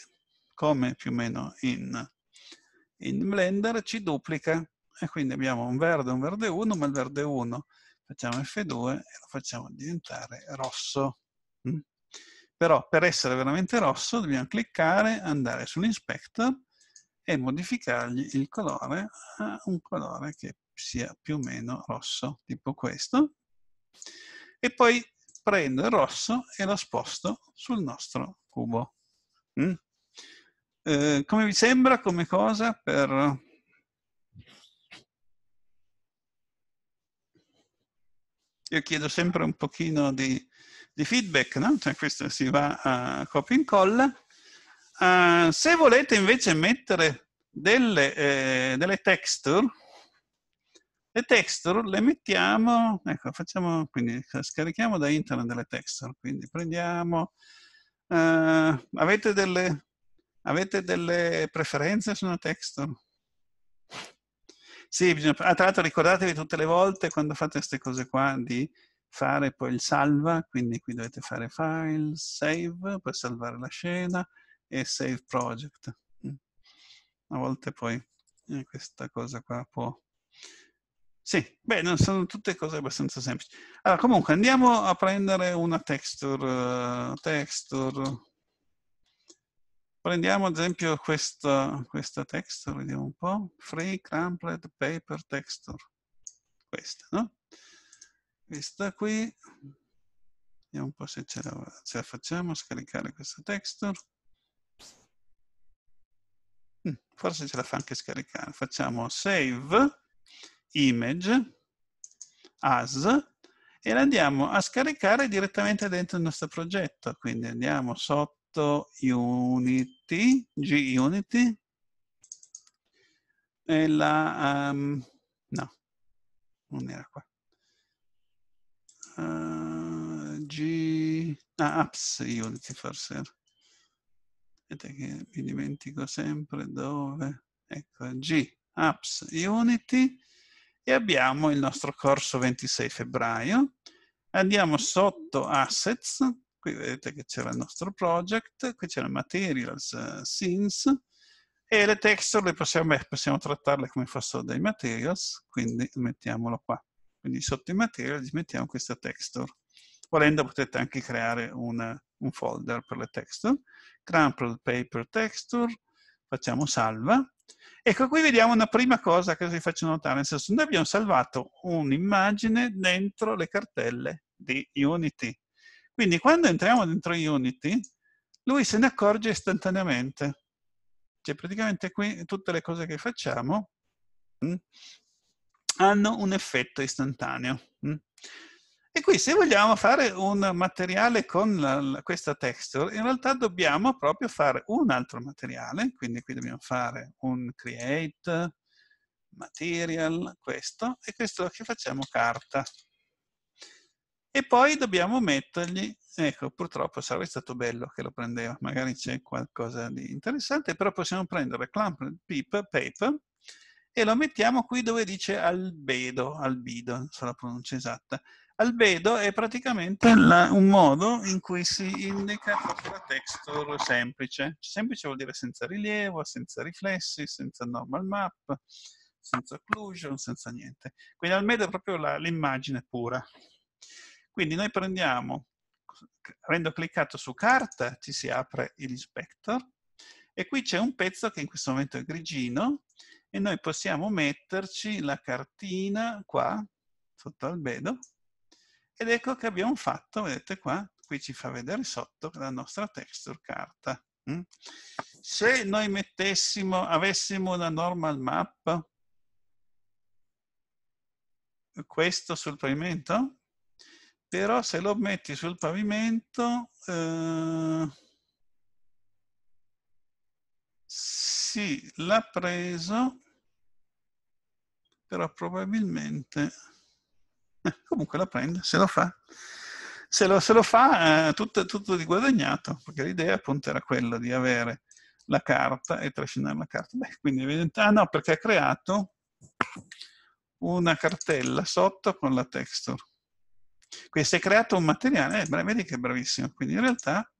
come più o meno in, in Blender, ci duplica. E quindi abbiamo un verde, e un verde 1, ma il verde 1 facciamo F2 e lo facciamo diventare rosso. Mm? Però per essere veramente rosso dobbiamo cliccare, andare sull'inspector e modificargli il colore a un colore che sia più o meno rosso, tipo questo. E poi prendo il rosso e lo sposto sul nostro cubo. Mm? Eh, come vi sembra, come cosa per... Io chiedo sempre un pochino di di feedback, no? cioè questo si va a copia e incolla. Uh, se volete invece mettere delle, eh, delle, texture, le texture le mettiamo, ecco, facciamo, quindi scarichiamo da internet delle texture, quindi prendiamo, uh, avete, delle, avete delle preferenze su una texture? Sì, bisogna, ah, tra l'altro ricordatevi tutte le volte quando fate queste cose qua di fare poi il salva, quindi qui dovete fare file, save poi salvare la scena e save project. Mm. A volte poi eh, questa cosa qua può... Sì, beh, sono tutte cose abbastanza semplici. Allora, comunque andiamo a prendere una texture. Eh, texture. Prendiamo ad esempio questa, questa texture, vediamo un po'. Free crumpled, Paper Texture. Questa, no? questa qui. Vediamo un po' se ce la, ce la facciamo, scaricare questa texture. Mm, forse ce la fa anche scaricare. Facciamo save image as e la andiamo a scaricare direttamente dentro il nostro progetto. Quindi andiamo sotto Unity, GUnity, e la... Um, no, non era qua. Eh, G ah, apps io di forse vedete che mi dimentico sempre dove ecco G apps Unity e abbiamo il nostro corso 26 febbraio andiamo sotto assets qui vedete che c'era il nostro project qui c'era materials eh, scenes e le texture le possiamo, possiamo trattarle come fossero dei materials quindi mettiamolo qua quindi sotto i materia gli mettiamo questa texture. Volendo potete anche creare una, un folder per le texture. Crumpled paper texture, facciamo salva. Ecco, qui vediamo una prima cosa che vi faccio notare, nel senso noi abbiamo salvato un'immagine dentro le cartelle di Unity. Quindi quando entriamo dentro Unity, lui se ne accorge istantaneamente. Cioè praticamente qui tutte le cose che facciamo mm, hanno un effetto istantaneo. Mm? E qui se vogliamo fare un materiale con la, questa texture, in realtà dobbiamo proprio fare un altro materiale, quindi qui dobbiamo fare un create, material, questo, e questo che facciamo carta. E poi dobbiamo mettergli, ecco purtroppo sarebbe stato bello che lo prendeva, magari c'è qualcosa di interessante, però possiamo prendere clamp paper e lo mettiamo qui dove dice albedo, albido, non so la pronuncia esatta. Albedo è praticamente la, un modo in cui si indica la texture semplice. Semplice vuol dire senza rilievo, senza riflessi, senza normal map, senza occlusion, senza niente. Quindi albedo è proprio l'immagine pura. Quindi noi prendiamo, avendo cliccato su carta, ci si apre l'inspector e qui c'è un pezzo che in questo momento è grigino, e noi possiamo metterci la cartina qua, sotto al vedo, ed ecco che abbiamo fatto, vedete qua, qui ci fa vedere sotto la nostra texture carta. Mm? Se noi mettessimo, avessimo una normal map, questo sul pavimento, però se lo metti sul pavimento, eh, sì, l'ha preso, però probabilmente... Eh, comunque la prende, se lo fa. Se lo, se lo fa, eh, tutto, tutto di guadagnato, perché l'idea appunto era quella di avere la carta e trascinare la carta. Beh, quindi evidentemente... Ah no, perché ha creato una cartella sotto con la texture. Quindi si è creato un materiale, eh, beh, vedi che è bravissimo. Quindi in realtà,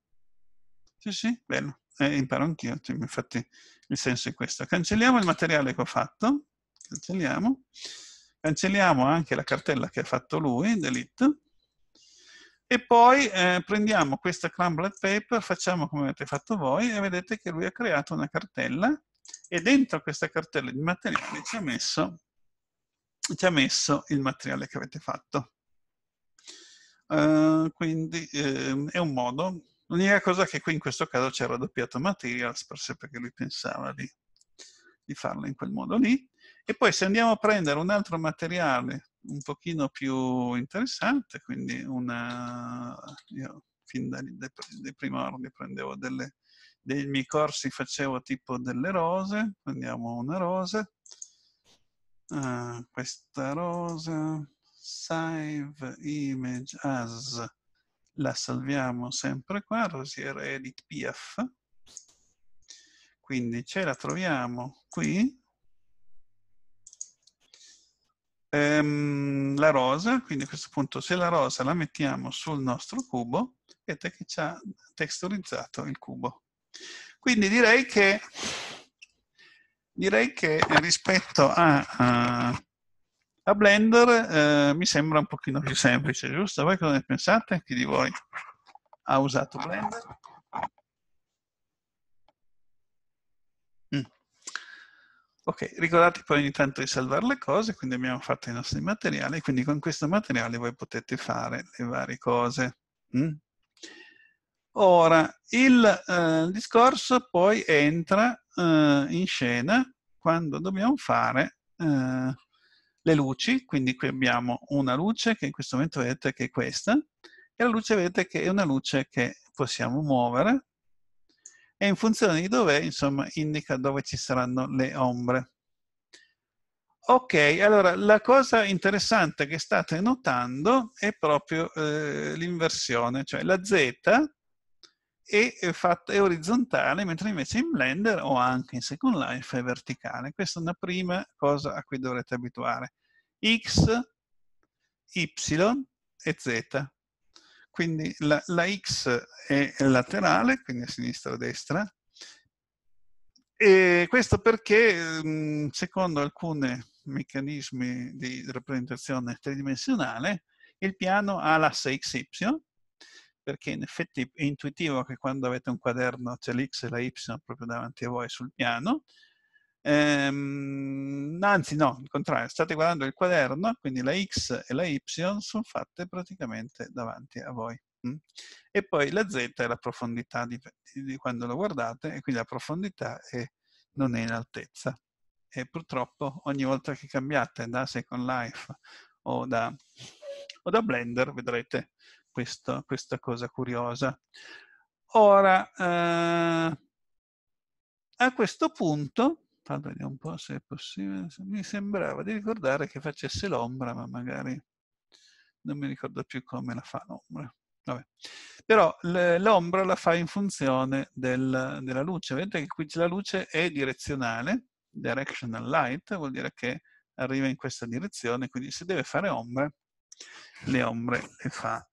sì sì, bello, eh, imparo anch'io, infatti il senso è questo. Cancelliamo il materiale che ho fatto, cancelliamo. Cancelliamo anche la cartella che ha fatto lui, delete, e poi eh, prendiamo questa crumbled paper, facciamo come avete fatto voi, e vedete che lui ha creato una cartella, e dentro questa cartella di materiali ci ha messo, ci ha messo il materiale che avete fatto. Uh, quindi uh, è un modo. L'unica cosa che qui in questo caso c'è raddoppiato materials, forse perché lui pensava di, di farlo in quel modo lì. E poi se andiamo a prendere un altro materiale un pochino più interessante, quindi una... Eh, io fin dai, dai, dai primordi prendevo delle, dei miei corsi, facevo tipo delle rose, prendiamo una rosa, ah, eh, questa rosa, save image as, la salviamo sempre qua, Rosier Edit PF, quindi ce la troviamo qui, ehm, la rosa, quindi a questo punto se la rosa la mettiamo sul nostro cubo, vedete che ci ha texturizzato il cubo. Quindi direi che, direi che rispetto a, a, a Blender eh, mi sembra un pochino più semplice, giusto? Voi cosa ne pensate? Chi di voi ha usato Blender? Ok, ricordate poi ogni tanto di salvare le cose, quindi abbiamo fatto i nostri materiali, quindi con questo materiale voi potete fare le varie cose. Mm? Ora, il eh, discorso poi entra eh, in scena quando dobbiamo fare eh, le luci, quindi qui abbiamo una luce che in questo momento vedete che è questa, e la luce vedete che è una luce che possiamo muovere, e in funzione di dov'è, insomma, indica dove ci saranno le ombre. Ok, allora la cosa interessante che state notando è proprio eh, l'inversione, cioè la Z è, è, eh, fatta, è, orizzontale, mentre invece in Blender o anche in Second Life è verticale. Questa è una prima cosa a cui dovrete abituare. X, Y e Z. Quindi la, la X è laterale, quindi a sinistra o a destra, e questo perché, mm, secondo alcuni meccanismi di rappresentazione tridimensionale, il piano ha l'asse XY, perché in effetti è intuitivo che quando avete un quaderno c'è l'X e la Y proprio davanti a voi sul piano, Ehm, anzi no, il contrario, state guardando il quaderno, quindi la X e la Y sono fatte praticamente davanti a voi. Mm? E poi la Z è la profondità di, di quando lo guardate, e quindi la profondità è, non è in altezza. E purtroppo ogni volta che cambiate da Second Life o da, o da Blender vedrete questo, questa cosa curiosa. Ora, eh, a questo punto Fatto vediamo un po' se è possibile. Mi sembrava di ricordare che facesse l'ombra, ma magari non mi ricordo più come la fa l'ombra. Vabbè. Però l'ombra la fa in funzione del, della luce. Vedete che qui la luce è direzionale, directional light, vuol dire che arriva in questa direzione, quindi se deve fare ombre, le ombre le fa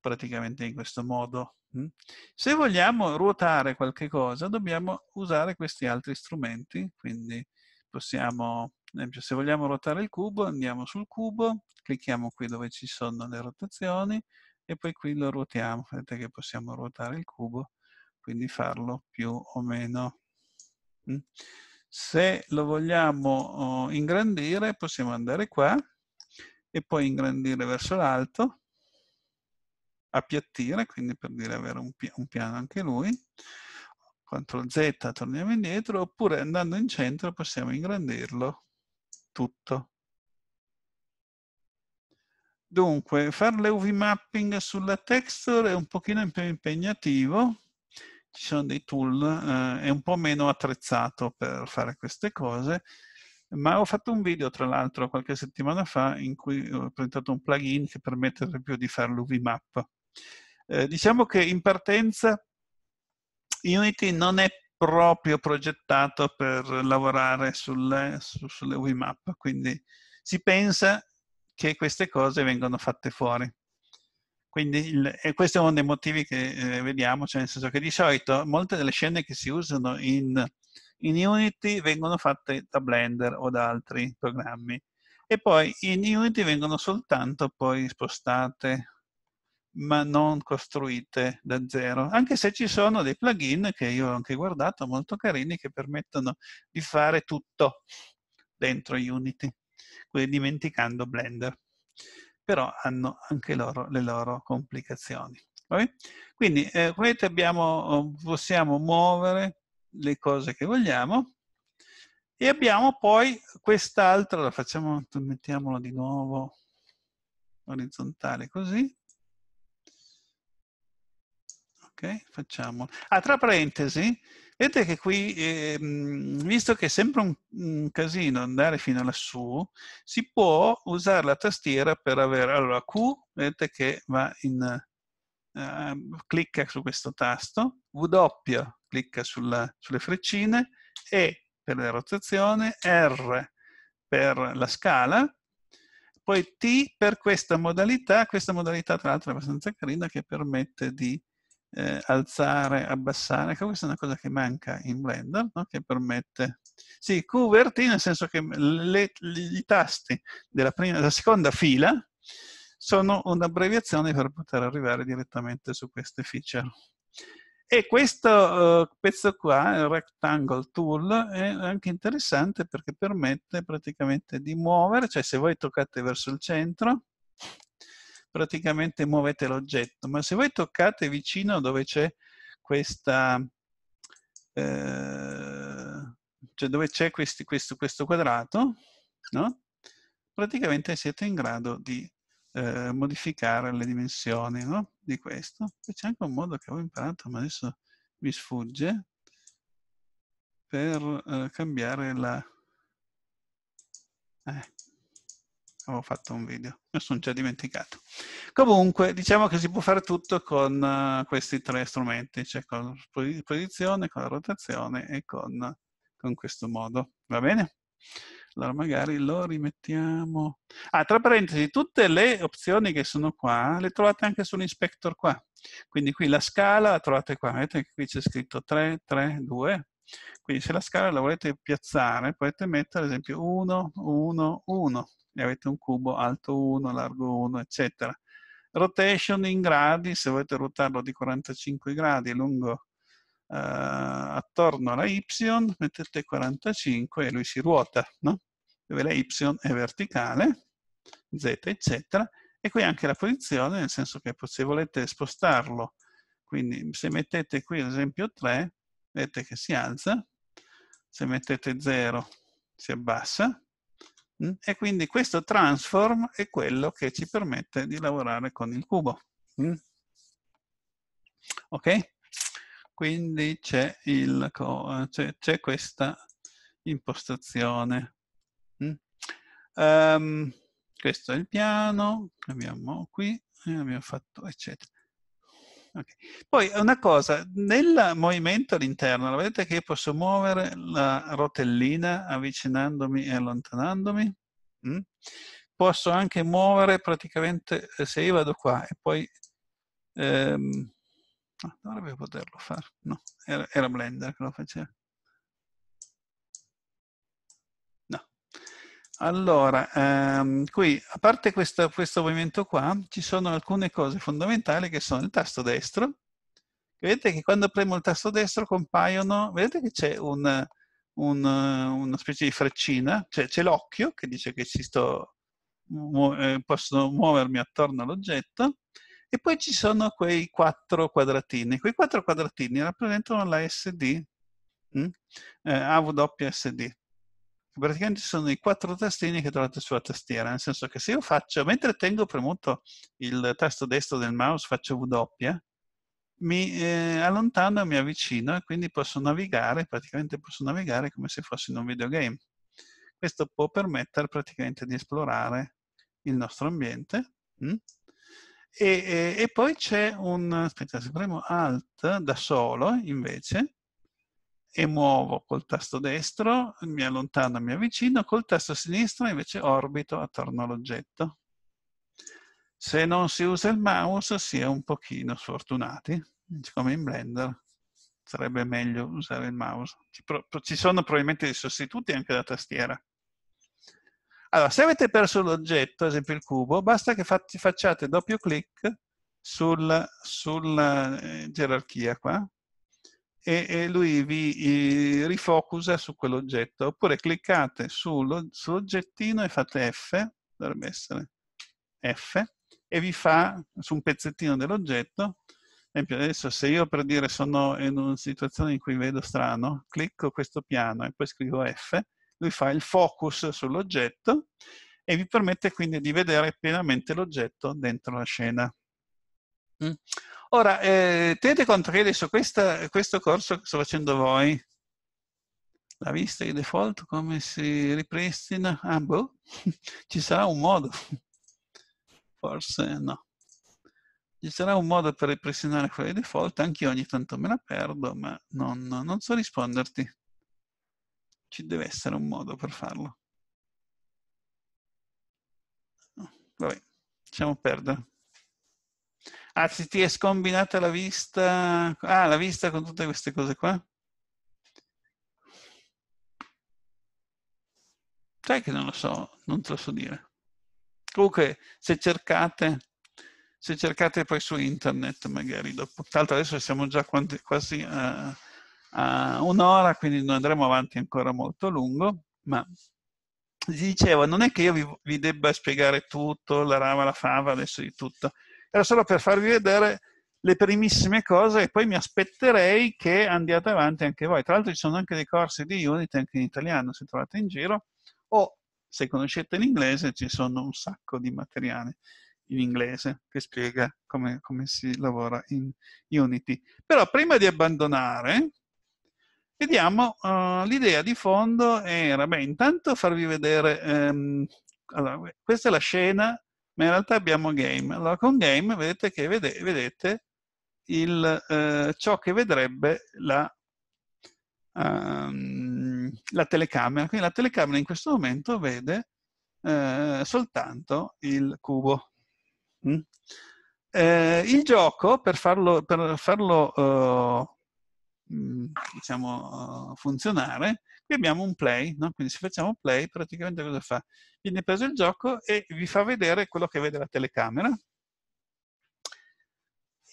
praticamente in questo modo. Mm? Se vogliamo ruotare qualche cosa, dobbiamo usare questi altri strumenti, quindi possiamo, ad esempio, se vogliamo ruotare il cubo, andiamo sul cubo, clicchiamo qui dove ci sono le rotazioni e poi qui lo ruotiamo. Vedete che possiamo ruotare il cubo, quindi farlo più o meno. Mm? Se lo vogliamo oh, ingrandire, possiamo andare qua e poi ingrandire verso l'alto appiattire, quindi per dire avere un, pi un piano anche lui. CTRL Z, torniamo indietro, oppure andando in centro possiamo ingrandirlo tutto. Dunque, fare UV mapping sulla texture è un pochino più impegnativo, ci sono dei tool, eh, è un po' meno attrezzato per fare queste cose, ma ho fatto un video, tra l'altro, qualche settimana fa, in cui ho presentato un plugin che permette proprio di fare l'UV map. Eh, diciamo che in partenza Unity non è proprio progettato per lavorare sulle, su, sulle Wimap, quindi si pensa che queste cose vengano fatte fuori. Quindi il, e questo è uno dei motivi che eh, vediamo, cioè nel senso che di solito molte delle scene che si usano in, in Unity vengono fatte da Blender o da altri programmi e poi in Unity vengono soltanto poi spostate ma non costruite da zero, anche se ci sono dei plugin che io ho anche guardato molto carini che permettono di fare tutto dentro Unity, dimenticando Blender, però hanno anche loro le loro complicazioni. Quindi eh, vedete abbiamo, oh, possiamo muovere le cose che vogliamo e abbiamo poi quest'altra, la facciamo, mettiamolo di nuovo orizzontale così, Ok, facciamo. Ah, tra parentesi, vedete che qui, eh, visto che è sempre un, un, casino andare fino lassù, si può usare la tastiera per avere, allora Q, vedete che va in, uh, clicca su questo tasto, W clicca sulla, sulle freccine, E per la rotazione, R per la scala, poi T per questa modalità, questa modalità tra l'altro è abbastanza carina che permette di eh, alzare, abbassare. Ecco, questa è una cosa che manca in Blender, no? che permette... Sì, QWERTY nel senso che le, le, i tasti della, prima, della seconda fila sono un'abbreviazione per poter arrivare direttamente su queste feature. E questo uh, pezzo qua, il Rectangle Tool, è anche interessante perché permette praticamente di muovere, cioè se voi toccate verso il centro, praticamente muovete l'oggetto, ma se voi toccate vicino dove c'è questa... Eh, cioè dove c'è questo, questo, quadrato, no? praticamente siete in grado di eh, modificare le dimensioni no? di questo. C'è anche un modo che ho imparato, ma adesso mi sfugge, per eh, cambiare la... Eh, avevo fatto un video, mi sono già dimenticato. Comunque, diciamo che si può fare tutto con eh, questi tre strumenti, cioè con la posizione, con la rotazione e con, con questo modo, va bene? Allora magari lo rimettiamo... Ah, tra parentesi, tutte le opzioni che sono qua le trovate anche sull'inspector qua. Quindi qui la scala la trovate qua, vedete che qui c'è scritto 3, 3, 2. Quindi se la scala la volete piazzare, potete mettere ad esempio 1, 1, 1 e avete un cubo alto 1, largo 1, eccetera. Rotation in gradi, se volete ruotarlo di 45 gradi lungo eh, attorno alla y, mettete 45 e lui si ruota, no? dove la y è verticale, z, eccetera, e qui anche la posizione, nel senso che se volete spostarlo, quindi se mettete qui ad esempio 3, vedete che si alza, se mettete 0 si abbassa, e quindi questo transform è quello che ci permette di lavorare con il cubo. Mm? Ok? Quindi c'è questa impostazione. Um, questo è il piano, abbiamo qui, abbiamo fatto eccetera. Okay. Poi una cosa, nel movimento all'interno, vedete che io posso muovere la rotellina avvicinandomi e allontanandomi? Mm? Posso anche muovere praticamente, eh, se io vado qua e poi... Ehm, dovrebbe poterlo fare, no, era, era Blender che lo faceva. Allora, ehm, qui, a parte questo, questo movimento qua, ci sono alcune cose fondamentali che sono il tasto destro. Vedete che quando premo il tasto destro compaiono, vedete che c'è un, un, una specie di freccina, cioè c'è l'occhio che dice che ci sto, mu eh, posso muovermi attorno all'oggetto, e poi ci sono quei quattro quadratini. Quei quattro quadratini rappresentano la SD, mh? Mm? eh, AWSD praticamente sono i quattro tastini che trovate sulla tastiera, nel senso che se io faccio, mentre tengo premuto il tasto destro del mouse, faccio W, mi eh, allontano mi avvicino e quindi posso navigare, praticamente posso navigare come se fossi in un videogame. Questo può permettere praticamente di esplorare il nostro ambiente. Mm? E, e, e, poi c'è un... aspetta, se premo Alt da solo invece, e muovo col tasto destro, mi allontano, mi avvicino, col tasto sinistro invece orbito attorno all'oggetto. Se non si usa il mouse si è un pochino sfortunati, come in Blender sarebbe meglio usare il mouse. Ci, pro, ci sono probabilmente dei sostituti anche da tastiera. Allora, se avete perso l'oggetto, ad esempio il cubo, basta che facciate doppio clic sul, sulla eh, gerarchia qua, e, e lui vi eh, rifocusa su quell'oggetto. Oppure cliccate sullo, sull'oggettino e fate F, dovrebbe essere F, e vi fa su un pezzettino dell'oggetto. Ad esempio, adesso se io per dire sono in una situazione in cui vedo strano, clicco questo piano e poi scrivo F, lui fa il focus sull'oggetto e vi permette quindi di vedere pienamente l'oggetto dentro la scena. Mm. Ora, eh, tenete conto che adesso questa, questo corso che sto facendo voi, la vista di default come si ripristina? Ah, boh, ci sarà un modo. Forse no. Ci sarà un modo per ripristinare quella di default, anche io ogni tanto me la perdo, ma non, non so risponderti. Ci deve essere un modo per farlo. Vabbè, facciamo perdere. Ah, ti, ti è scombinata la vista... Ah, la vista con tutte queste cose qua? Sai che non lo so, non te lo so dire. Comunque, se cercate, se cercate poi su internet, magari dopo. Tra l'altro adesso siamo già quanti, quasi a, eh, a un'ora, quindi non andremo avanti ancora molto lungo, ma si diceva, non è che io vi, vi debba spiegare tutto, la rava, la fava, adesso di tutto. Era solo per farvi vedere le primissime cose e poi mi aspetterei che andiate avanti anche voi. Tra l'altro ci sono anche dei corsi di Unity anche in italiano se trovate in giro o se conoscete l'inglese ci sono un sacco di materiale in inglese che spiega come, come si lavora in Unity. Però prima di abbandonare, vediamo uh, l'idea di fondo era, beh, intanto farvi vedere, um, allora, questa è la scena ma in realtà abbiamo game. Allora con game vedete che vede, vedete il, eh, ciò che vedrebbe la, um, la, telecamera. Quindi la telecamera in questo momento vede eh, soltanto il cubo. Mm? Eh, il gioco, per farlo, per farlo eh, mm, diciamo, eh, funzionare, Qui abbiamo un play, no? quindi se facciamo play praticamente cosa fa? Viene preso il gioco e vi fa vedere quello che vede la telecamera.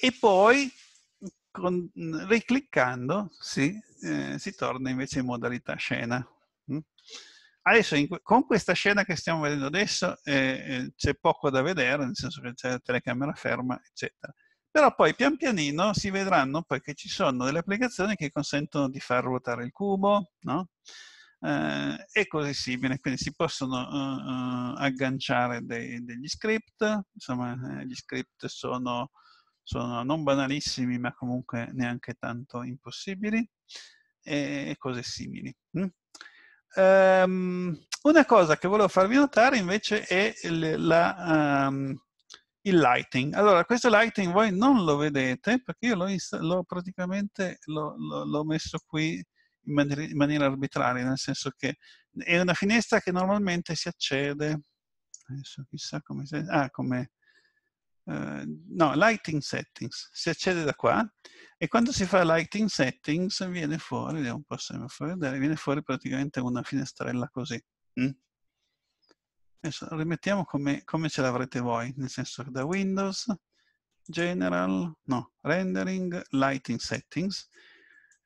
E poi con, ricliccando si, eh, si, torna invece in modalità scena. Mm? Adesso in, con questa scena che stiamo vedendo adesso eh, eh, c'è poco da vedere, nel senso che c'è la telecamera ferma, eccetera. Però poi pian pianino si vedranno poi che ci sono delle applicazioni che consentono di far ruotare il cubo, no? eh, e così simile, quindi si possono uh, uh, agganciare dei, degli script, insomma eh, gli script sono, sono non banalissimi ma comunque neanche tanto impossibili e cose simili. Mm? Um, una cosa che volevo farvi notare invece è la, um, il lighting. Allora, questo lighting voi non lo vedete perché io l'ho praticamente l'ho messo qui in maniera, in maniera, arbitraria, nel senso che è una finestra che normalmente si accede. Adesso chissà come... Se, ah, come uh, no, lighting settings. Si accede da qua e quando si fa lighting settings viene fuori, vediamo un po' se mi fa vedere, viene fuori praticamente una finestrella così. Mm? Adesso rimettiamo come, come ce l'avrete voi, nel senso da Windows, General, no, Rendering, Lighting Settings,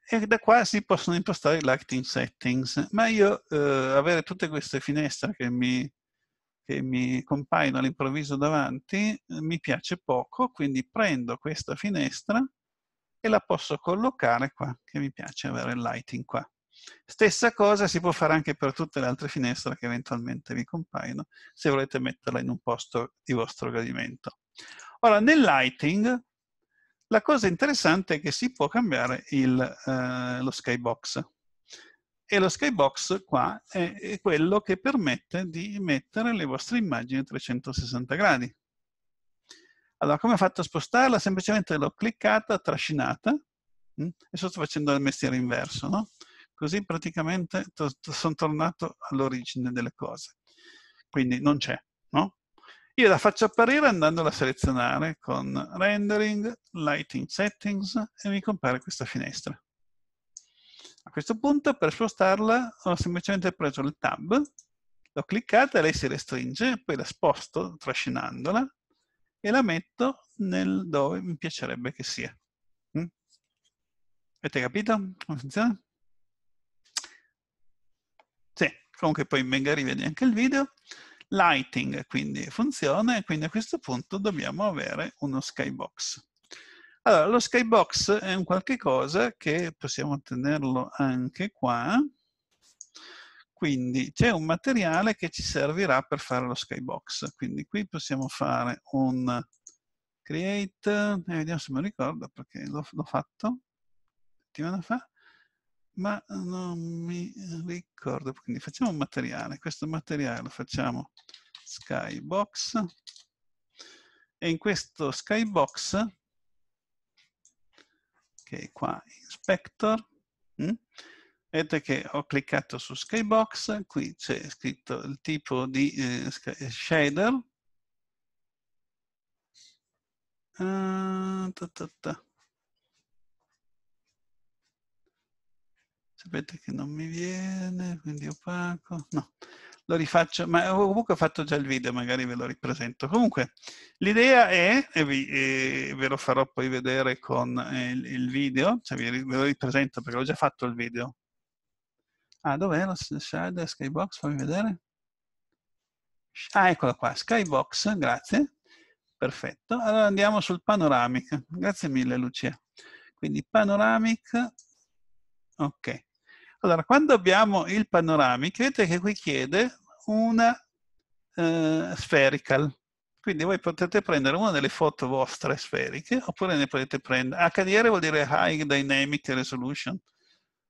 e da qua si possono impostare i lighting settings. Ma io eh, avere tutte queste finestre che mi, che mi compaiono all'improvviso davanti eh, mi piace poco, quindi prendo questa finestra e la posso collocare qua, che mi piace avere il lighting qua. Stessa cosa si può fare anche per tutte le altre finestre che eventualmente vi compaiono, se volete metterla in un posto di vostro gradimento. Ora, nel lighting, la cosa interessante è che si può cambiare il, eh, lo skybox. E lo skybox qua è, è quello che permette di mettere le vostre immagini a 360 gradi. Allora, come ho fatto a spostarla? Semplicemente l'ho cliccata, trascinata, mm, e sto facendo il mestiere inverso, no? Così praticamente to, to, sono tornato all'origine delle cose. Quindi non c'è, no? Io la faccio apparire andandola a selezionare con Rendering, Lighting Settings e mi compare questa finestra. A questo punto per spostarla ho semplicemente preso il tab, l'ho cliccata e lei si restringe, poi la sposto trascinandola e la metto nel dove mi piacerebbe che sia. Mm? Avete capito come funziona? Sì, comunque poi magari vedi anche il video. Lighting, quindi funziona, e quindi a questo punto dobbiamo avere uno skybox. Allora, lo skybox è un qualche cosa che possiamo tenerlo anche qua. Quindi c'è un materiale che ci servirà per fare lo skybox. Quindi qui possiamo fare un create, e eh, vediamo se mi ricordo perché l'ho fatto settimana fa ma eh, non mi ricordo, quindi facciamo un materiale, questo materiale lo facciamo skybox e in questo skybox, che è qua inspector, mm, vedete che ho cliccato su skybox, qui c'è scritto il tipo di eh, eh shader, uh, ta ta ta. Sapete che non mi viene, quindi opaco. No, lo rifaccio, ma comunque ho fatto già il video, magari ve lo ripresento. Comunque, l'idea è, e, vi, e ve lo farò poi vedere con eh, il, il, video, cioè vi, ve lo ripresento perché ho già fatto il video. Ah, dov'è lo shader skybox? Fammi vedere. Ah, eccolo qua, skybox, grazie. Perfetto. Allora andiamo sul panoramic. Grazie mille, Lucia. Quindi panoramic, ok. Allora, quando abbiamo il panoramic, vedete che qui chiede una eh, spherical. Quindi voi potete prendere una delle foto vostre sferiche, oppure ne potete prendere... HDR vuol dire High Dynamic Resolution,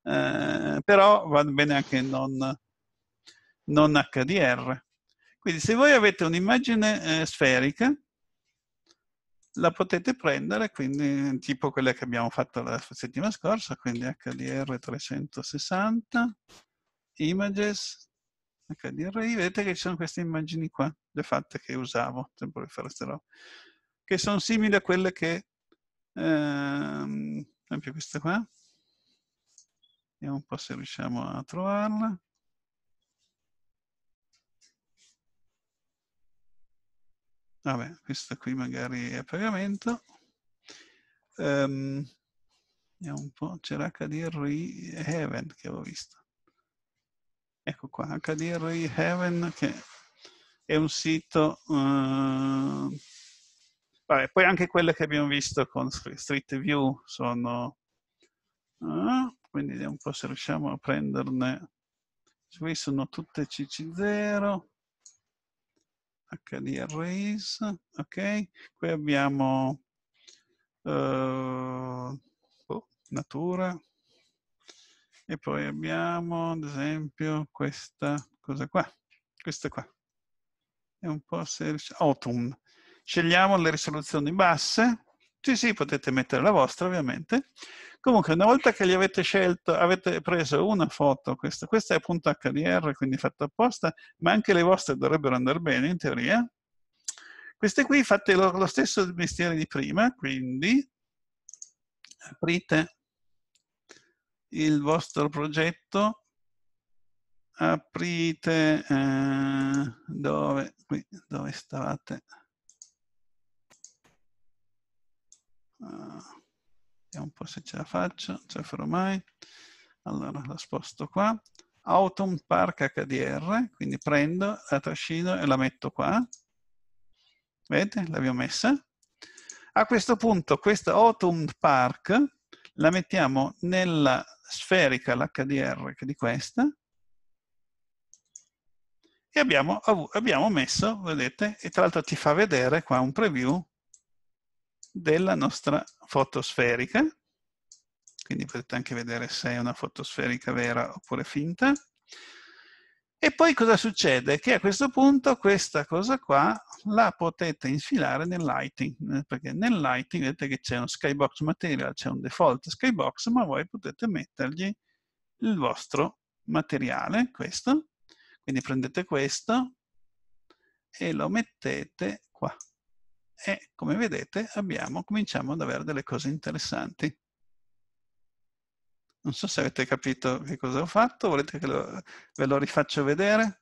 eh, però va bene anche non, non HDR. Quindi se voi avete un'immagine eh, sferica, la potete prendere, quindi tipo quella che abbiamo fatto la settimana scorsa, quindi HDR 360, images, HDRI, vedete che ci sono queste immagini qua, le fatte che usavo, tempo di fare queste robe, che sono simili a quelle che, ehm, esempio questa qua, vediamo un po' se riusciamo a trovarla, Vabbè, questo qui magari è a pagamento. Um, vediamo un po', c'è l'HDRI Heaven che avevo visto. Ecco qua, HDRI Heaven che è un sito... Uh, vabbè, poi anche quelle che abbiamo visto con Street View sono... Uh, quindi vediamo un po' se riusciamo a prenderne... Qui sono tutte CC0. HD arrays, ok? Qui abbiamo uh, natura e poi abbiamo ad esempio questa cosa qua, questa qua. È un po' se... autumn. Scegliamo le risoluzioni basse, sì, sì, potete mettere la vostra ovviamente. Comunque, una volta che li avete scelto, avete preso una foto, questa, questa è appunto HDR, quindi fatta apposta, ma anche le vostre dovrebbero andare bene in teoria. Queste qui fate lo, lo stesso mestiere di prima, quindi aprite il vostro progetto, aprite eh, dove, qui, dove stavate. Uh, vediamo un po' se ce la faccio, ce la farò mai. Allora la sposto qua. Autumn Park HDR, quindi prendo, la trascino e la metto qua. Vedete? L'abbiamo messa. A questo punto questa Autumn Park la mettiamo nella sferica l'HDR di questa e abbiamo, abbiamo messo, vedete, e tra l'altro ti fa vedere qua un preview della nostra fotosferica. Quindi potete anche vedere se è una fotosferica vera oppure finta. E poi cosa succede? Che a questo punto questa cosa qua la potete infilare nel lighting, eh, perché nel lighting vedete che c'è uno skybox material, c'è un default skybox, ma voi potete mettergli il vostro materiale, questo. Quindi prendete questo e lo mettete qua e come vedete abbiamo, cominciamo ad avere delle cose interessanti. Non so se avete capito che cosa ho fatto, volete che lo, ve lo rifaccio vedere?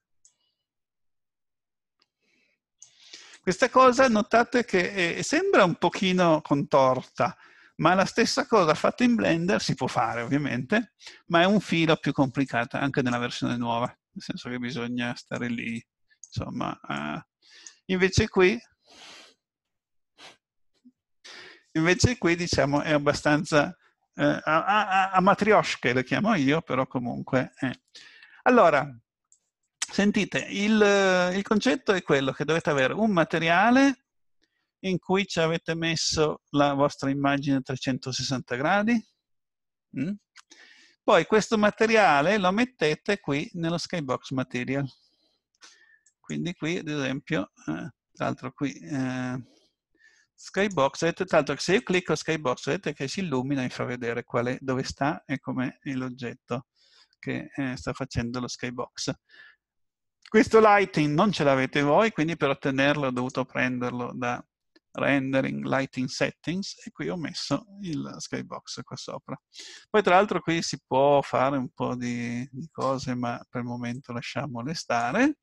Questa cosa notate che è, eh, sembra un pochino contorta, ma la stessa cosa fatta in Blender si può fare ovviamente, ma è un filo più complicato anche nella versione nuova, nel senso che bisogna stare lì, insomma. Uh, invece qui Invece qui diciamo è abbastanza eh, a, a, a matriosche, le chiamo io, però comunque. Eh. Allora, sentite, il, il concetto è quello che dovete avere un materiale in cui ci avete messo la vostra immagine a 360 gradi. Mm? Poi questo materiale lo mettete qui nello skybox material. Quindi qui, ad esempio, eh, tra l'altro qui eh, Skybox, vedete tanto che se io clicco Skybox vedete che si illumina e fa vedere quale, dove sta e come è l'oggetto che eh, sta facendo lo Skybox. Questo lighting non ce l'avete voi, quindi per ottenerlo ho dovuto prenderlo da rendering lighting settings e qui ho messo il skybox qua sopra. Poi tra l'altro qui si può fare un po' di, di cose ma per il momento lasciamole stare.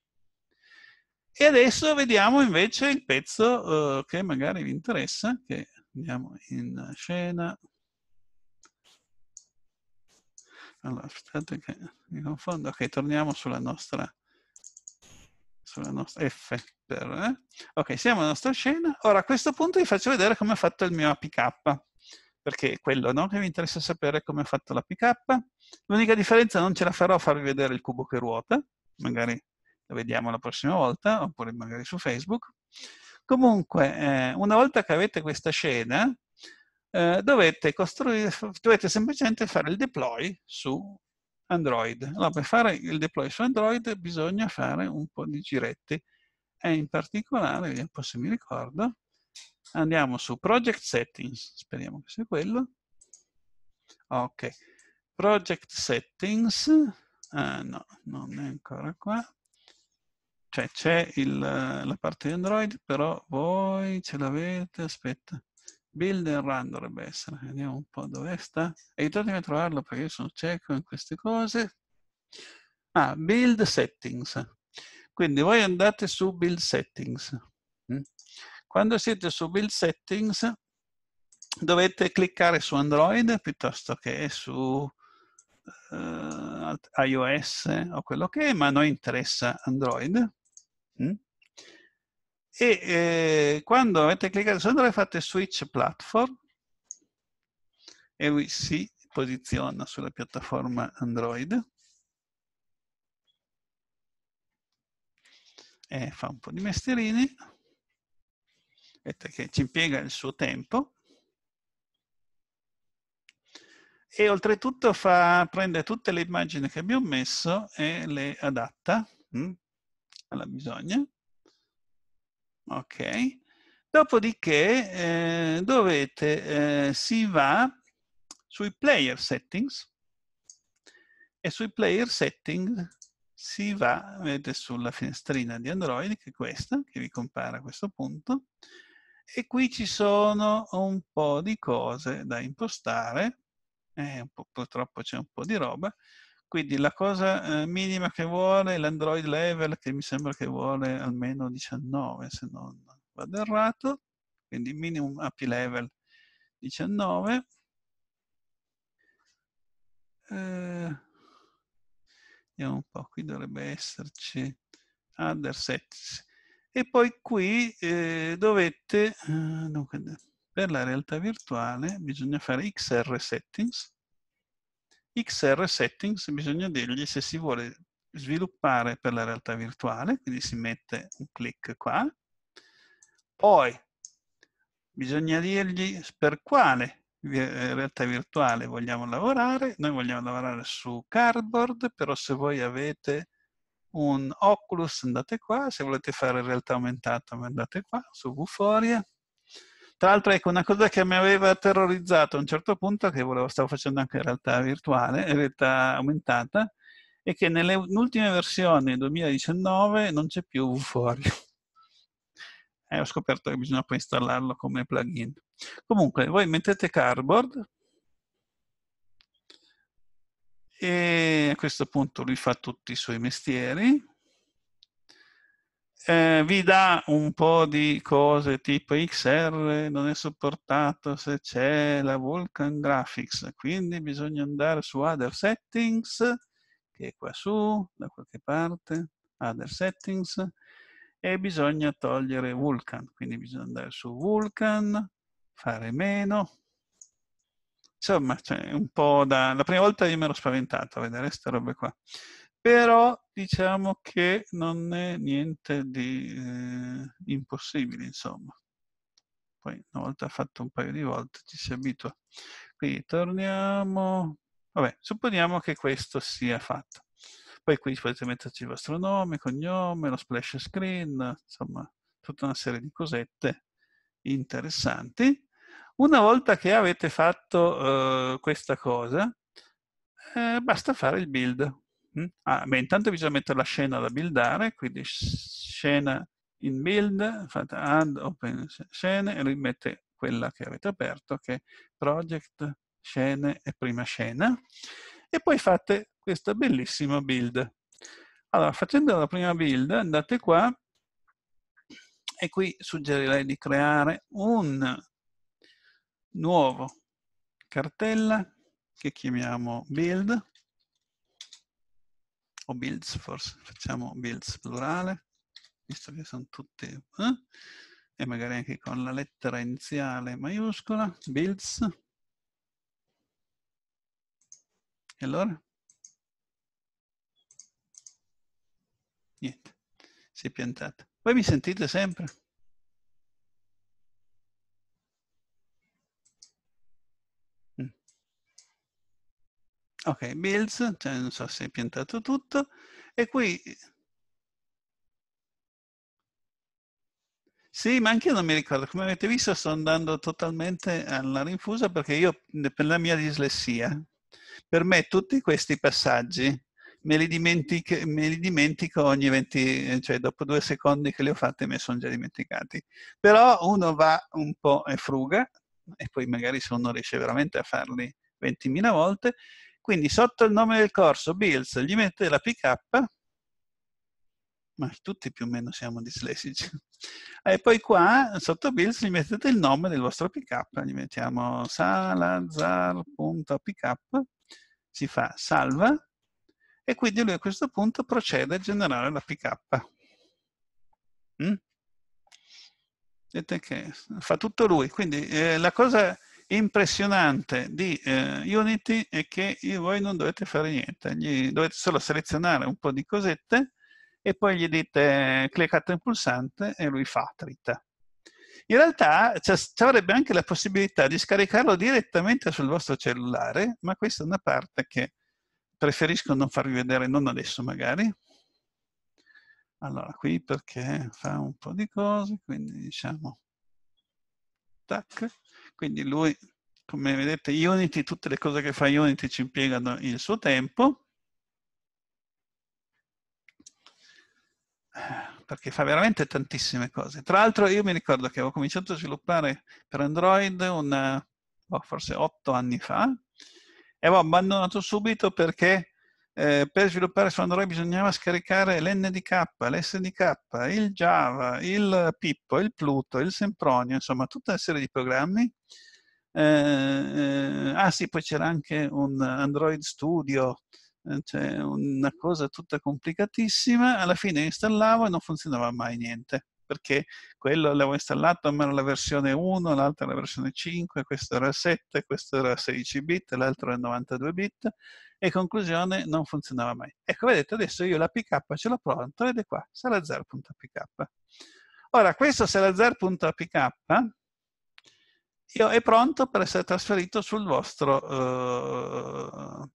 E adesso vediamo invece il pezzo uh, che magari vi interessa, che andiamo in scena. Allora, aspettate che mi confondo. Ok, torniamo sulla nostra, sulla nostra F. Per, eh? Ok, siamo alla nostra scena. Ora, a questo punto vi faccio vedere come è fatto il mio APK perché è quello no? che mi interessa sapere come è fatto l'APK. L'unica differenza non ce la farò a farvi vedere il cubo che ruota, magari lo vediamo la prossima volta, oppure magari su Facebook. Comunque, eh, una volta che avete questa scena, eh, dovete, dovete semplicemente fare il deploy su Android. Allora, per fare il deploy su Android bisogna fare un po' di giretti. E in particolare, vediamo se mi ricordo, andiamo su Project Settings, speriamo che sia quello. Ok, Project Settings, ah, no, non è ancora qua cioè c'è la parte Android, però voi ce l'avete, aspetta, build and run dovrebbe essere, vediamo un po' dove sta, aiutatemi a trovarlo perché io sono cieco in queste cose, ah, build settings, quindi voi andate su build settings, mm? quando siete su build settings dovete cliccare su Android piuttosto che su uh, iOS o quello che è, ma a noi interessa Android. Mm? E eh, quando avete cliccato su dove fate switch platform e lui si posiziona sulla piattaforma Android. E fa un po' di mestierini. Vedete che ci impiega il suo tempo. E oltretutto fa, prende tutte le immagini che abbiamo messo e le adatta. Mm? alla bisogna. Ok. Dopodiché eh, dovete, eh, si va sui player settings e sui player settings si va, vedete sulla finestrina di Android, che è questa, che vi compare a questo punto, e qui ci sono un po' di cose da impostare, eh, purtroppo c'è un po' di roba, quindi la cosa eh, minima che vuole è l'Android level che mi sembra che vuole almeno 19 se non vado errato, quindi minimum API level 19. Eh, vediamo un po', qui dovrebbe esserci other sets. E poi qui eh, dovete, eh, dunque, per la realtà virtuale bisogna fare XR settings XR Settings bisogna dirgli se si vuole sviluppare per la realtà virtuale, quindi si mette un clic qua. Poi bisogna dirgli per quale eh, realtà virtuale vogliamo lavorare. Noi vogliamo lavorare su Cardboard, però se voi avete un Oculus andate qua, se volete fare realtà aumentata andate qua, su Vuforia. Tra l'altro, ecco, una cosa che mi aveva terrorizzato a un certo punto, che volevo, stavo facendo anche in realtà virtuale, in realtà aumentata, è che nelle ultime versioni 2019 non c'è più Vuforio. E eh, ho scoperto che bisogna poi installarlo come plugin. Comunque, voi mettete Cardboard e a questo punto lui fa tutti i suoi mestieri eh, vi dà un po' di cose tipo XR non è supportato se c'è la Vulkan Graphics, quindi bisogna andare su Other Settings, che è qua su, da qualche parte, Other Settings, e bisogna togliere Vulkan, quindi bisogna andare su Vulkan, fare meno, insomma, cioè un po' da... La prima volta io mi ero spaventato a vedere queste robe qua però diciamo che non è niente di eh, impossibile, insomma. Poi una volta fatto un paio di volte ci si abitua. Quindi torniamo... Vabbè, supponiamo che questo sia fatto. Poi qui potete metterci il vostro nome, cognome, lo splash screen, insomma, tutta una serie di cosette interessanti. Una volta che avete fatto eh, questa cosa, eh, basta fare il build. Mm? Ah, beh, intanto bisogna mettere la scena da buildare, quindi scena in build, fate add open scene e rimette quella che avete aperto, che è project, scene e prima scena. E poi fate questa bellissima build. Allora, facendo la prima build, andate qua e qui suggerirei di creare un nuovo cartella che chiamiamo build o builds forse, facciamo builds plurale, visto che sono tutti, eh? e magari anche con la lettera iniziale maiuscola, builds. E allora? Niente, si è piantata. Voi mi sentite sempre? Ok, builds, cioè non so se è piantato tutto, e qui... Sì, ma anche io non mi ricordo, come avete visto sto andando totalmente alla rinfusa perché io, per la mia dislessia, per me tutti questi passaggi me li, me li dimentico, ogni 20, eh, cioè dopo due secondi che li ho fatti me sono già dimenticati. Però uno va un po' e fruga, e poi magari se uno riesce veramente a farli 20.000 volte, quindi sotto il nome del corso, Bills, gli mette la pick up, ma tutti più o meno siamo dislessici. E poi qua, sotto Bills, gli mettete il nome del vostro pick up, gli mettiamo salazar.pickup, si fa salva, e quindi lui a questo punto procede a generare la PK. Mm? Vedete che fa tutto lui, quindi eh, la cosa impressionante di eh, Unity è che voi non dovete fare niente, gli dovete solo selezionare un po' di cosette e poi gli dite cliccate il pulsante e lui fa trita. In realtà ci avrebbe anche la possibilità di scaricarlo direttamente sul vostro cellulare, ma questa è una parte che preferisco non farvi vedere, non adesso magari. Allora, qui perché fa un po' di cose, quindi diciamo... Tac quindi lui, come vedete, Unity, tutte le cose che fa Unity ci impiegano il suo tempo. perché fa veramente tantissime cose. Tra l'altro io mi ricordo che avevo cominciato a sviluppare per Android una, boh, forse otto anni fa e avevo abbandonato subito perché eh, per sviluppare su Android bisognava scaricare l'NDK, l'SDK, il Java, il Pippo, il Pluto, il Sempronio, insomma tutta una serie di programmi. Eh, eh, ah sì, poi c'era anche un Android Studio, eh, cioè una cosa tutta complicatissima, alla fine installavo e non funzionava mai niente perché quello l'avevo installato ma era la versione 1, l'altra la versione 5, questo era 7, questo era 16 bit, l'altro era 92 bit e conclusione non funzionava mai. Ecco, vedete, adesso io la pk ce l'ho pronto ed è qua, salazar.pk. Ora, questo salazar.pk è pronto per essere trasferito sul vostro uh,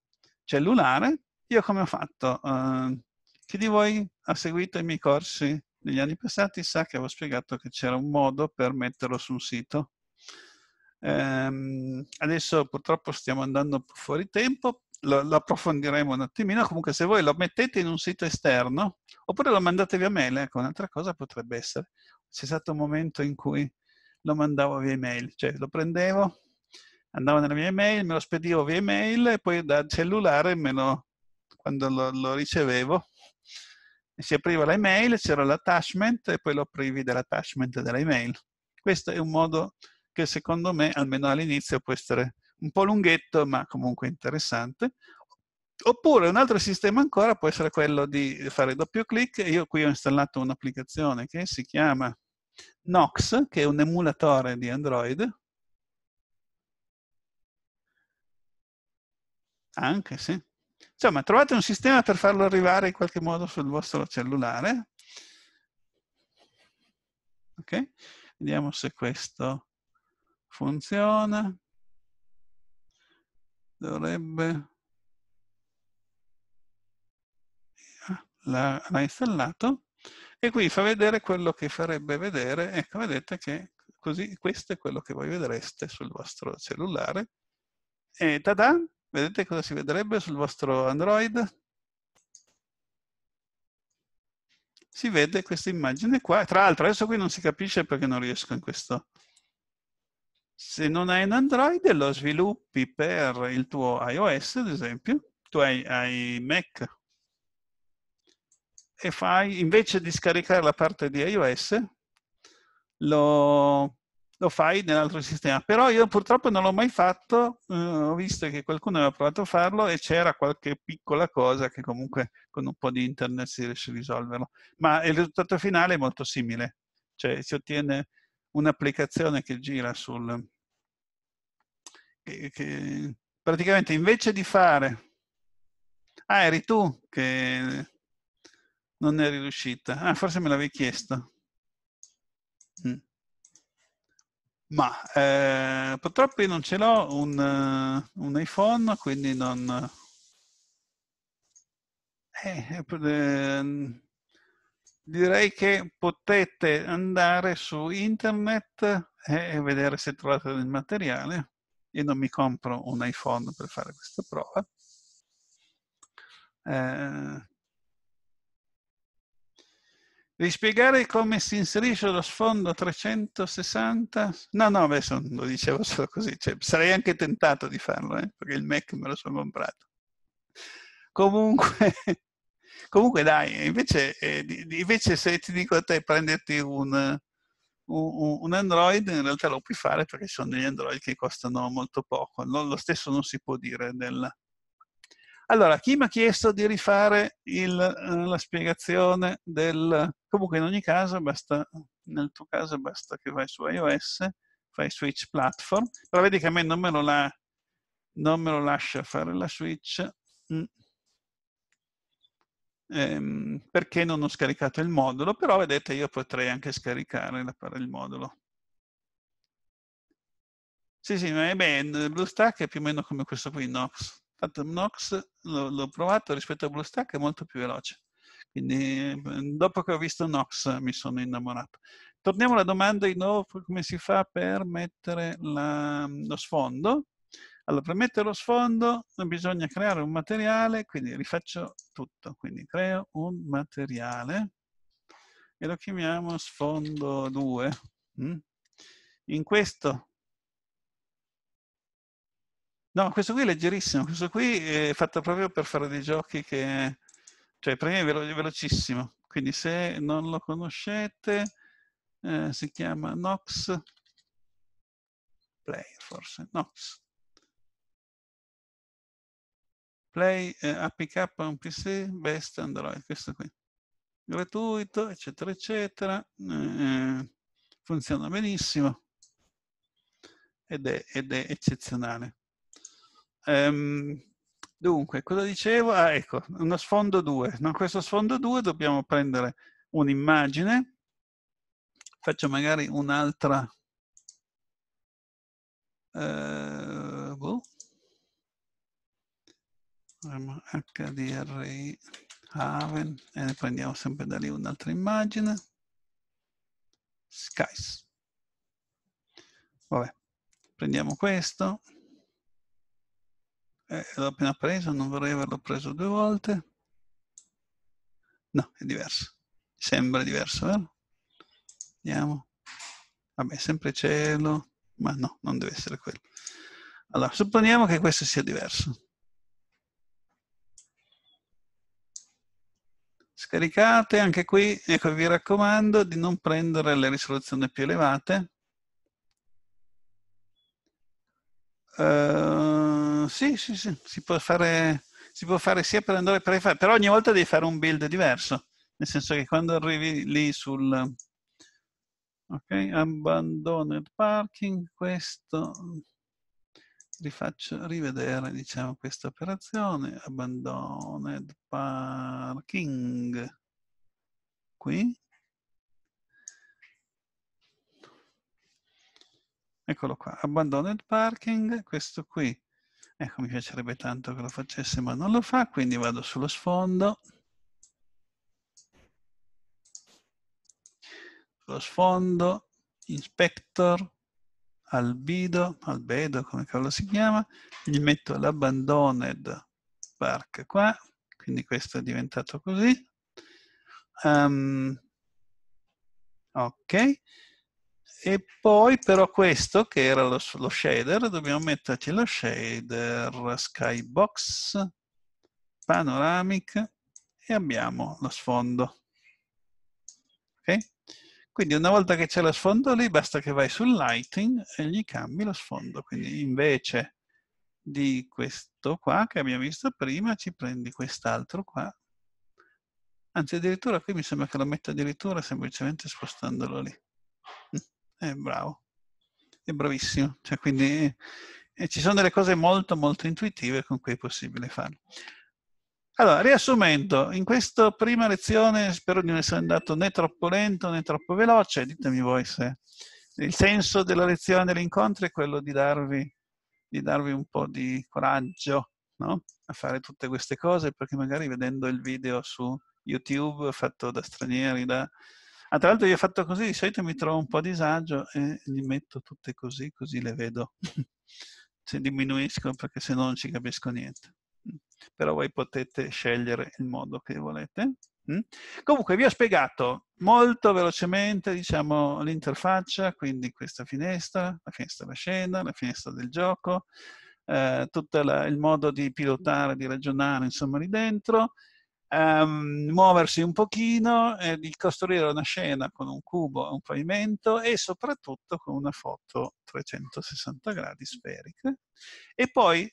cellulare. Io come ho fatto? Uh, chi di voi ha seguito i miei corsi negli anni passati sa che avevo spiegato che c'era un modo per metterlo su un sito. Ehm, adesso purtroppo stiamo andando fuori tempo, lo, lo, approfondiremo un attimino. Comunque, se voi lo mettete in un sito esterno oppure lo mandate via mail, ecco, un'altra cosa potrebbe essere. C'è stato un momento in cui lo mandavo via mail, cioè lo prendevo, andavo nella mia email, me lo spedivo via mail e poi dal cellulare lo, quando lo, lo ricevevo, si apriva l'email, c'era l'attachment e poi lo aprivi dell'attachment dell'email. Questo è un modo che secondo me, almeno all'inizio, può essere un po' lunghetto, ma comunque interessante. Oppure un altro sistema ancora può essere quello di fare doppio clic. Io qui ho installato un'applicazione che si chiama Nox, che è un emulatore di Android. Anche, sì. Insomma, trovate un sistema per farlo arrivare in qualche modo sul vostro cellulare. Ok? Vediamo se questo funziona. Dovrebbe... L'ha, installato e qui fa vedere quello che farebbe vedere. Ecco, vedete che così questo è quello che voi vedreste sul vostro cellulare. E tada! Vedete cosa si vedrebbe sul vostro Android? Si vede questa immagine qua. Tra l'altro adesso qui non si capisce perché non riesco in questo. Se non hai un Android lo sviluppi per il tuo iOS, ad esempio. Tu hai, hai Mac e fai, invece di scaricare la parte di iOS, lo lo fai nell'altro sistema. Però io purtroppo non l'ho mai fatto, eh, ho visto che qualcuno aveva provato a farlo e c'era qualche piccola cosa che comunque con un po' di internet si riesce a risolverlo. Ma il risultato finale è molto simile, cioè si ottiene un'applicazione che gira sul... Che, che praticamente invece di fare... Ah, eri tu che non eri riuscita. Ah, forse me l'avevi chiesto. Mm. Ma eh, purtroppo io non ce l'ho un, un, iPhone, quindi non... Eh, eh, ehm, direi che potete andare su internet eh, e vedere se trovate del materiale. Io non mi compro un iPhone per fare questa prova. Eh, Devi spiegare come si inserisce lo sfondo 360? No, no, adesso lo dicevo solo così. Cioè, sarei anche tentato di farlo, eh, perché il Mac me lo sono comprato. Comunque, comunque dai, invece, eh, invece, se ti dico a te prenderti un, un, un, Android, in realtà lo puoi fare perché sono degli Android che costano molto poco. lo stesso non si può dire della, allora, chi mi ha chiesto di rifare il, eh, la spiegazione del... Comunque in ogni caso basta, nel tuo caso basta che vai su iOS, fai switch platform, però vedi che a me non me lo, la, non me lo lascia fare la switch mm. ehm, perché non ho scaricato il modulo, però vedete io potrei anche scaricare la, il modulo. Sì, sì, ma è bene, BlueStack è più o meno come questo qui, Nox. Atom Nox l'ho provato rispetto a BlueStack è molto più veloce. Quindi ehm, dopo che ho visto Nox eh, mi sono innamorato. Torniamo alla domanda di nuovo come si fa per mettere la, lo sfondo. Allora, per mettere lo sfondo bisogna creare un materiale, quindi rifaccio tutto. Quindi creo un materiale e lo chiamiamo sfondo 2. Mm? In questo No, questo qui è leggerissimo, questo qui è fatto proprio per fare dei giochi che... Cioè, praticamente è velocissimo. Quindi se non lo conoscete, eh, si chiama Nox Play, forse. Nox. Play eh, APK un PC, Best Android, questo qui. Gratuito, eccetera, eccetera. Eh, funziona benissimo. Ed è, ed è eccezionale. Um, dunque, cosa dicevo? Ah, ecco, uno sfondo 2. No? Questo sfondo 2 dobbiamo prendere un'immagine. Faccio magari un'altra... Uh, boh. HDRI Haven e ne prendiamo sempre da lì un'altra immagine. Skies. Vabbè, prendiamo questo eh, l'ho appena preso, non vorrei averlo preso due volte. No, è diverso. Sembra diverso, vero? Vediamo. Vabbè, sempre cielo, ma no, non deve essere quello. Allora, supponiamo che questo sia diverso. Scaricate anche qui, ecco, vi raccomando di non prendere le risoluzioni più elevate. Uh, sì, sì, sì, si può fare, si può fare sia per andare per fare, però ogni volta devi fare un build diverso, nel senso che quando arrivi lì sul... Ok, abbandoned parking, questo rifaccio rivedere diciamo questa operazione abandoned parking qui eccolo qua abandoned parking questo qui Ecco, mi piacerebbe tanto che lo facesse, ma non lo fa, quindi vado sullo sfondo. Sullo sfondo, inspector, albedo, albedo come cavolo si chiama, gli metto l'abbandoned park qua, quindi questo è diventato così. Um, ok e poi però questo che era lo, lo, shader dobbiamo metterci lo shader skybox panoramic e abbiamo lo sfondo ok quindi una volta che c'è lo sfondo lì basta che vai sul lighting e gli cambi lo sfondo quindi invece di questo qua che abbiamo visto prima ci prendi quest'altro qua anzi addirittura qui mi sembra che lo metta addirittura semplicemente spostandolo lì è eh, bravo, è bravissimo. Cioè, quindi eh, ci sono delle cose molto, molto intuitive con cui è possibile farlo. Allora, riassumendo, in questa prima lezione spero di non essere andato né troppo lento né troppo veloce, ditemi voi se il senso della lezione dell'incontro è quello di darvi, di darvi un po' di coraggio no? a fare tutte queste cose, perché magari vedendo il video su YouTube fatto da stranieri, da, Ah, tra l'altro io ho fatto così, di solito mi trovo un po' a disagio e li metto tutte così, così le vedo. Se diminuisco perché se no non ci capisco niente. Però voi potete scegliere il modo che volete. Mm? Comunque vi ho spiegato molto velocemente diciamo, l'interfaccia, quindi questa finestra, la finestra della scena, la finestra del gioco, eh, tutto la, il modo di pilotare, di ragionare, insomma, lì dentro um, muoversi un pochino, eh, di costruire una scena con un cubo e un pavimento e soprattutto con una foto 360 gradi sferica. E poi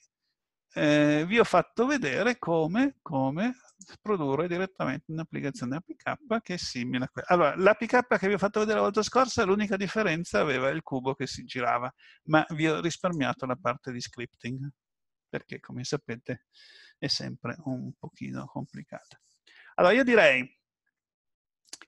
eh, vi ho fatto vedere come, come produrre direttamente un'applicazione APK che è simile a quella. Allora, l'APK che vi ho fatto vedere la volta scorsa, l'unica differenza aveva il cubo che si girava, ma vi ho risparmiato la parte di scripting, perché come sapete è sempre un pochino complicata. Allora io direi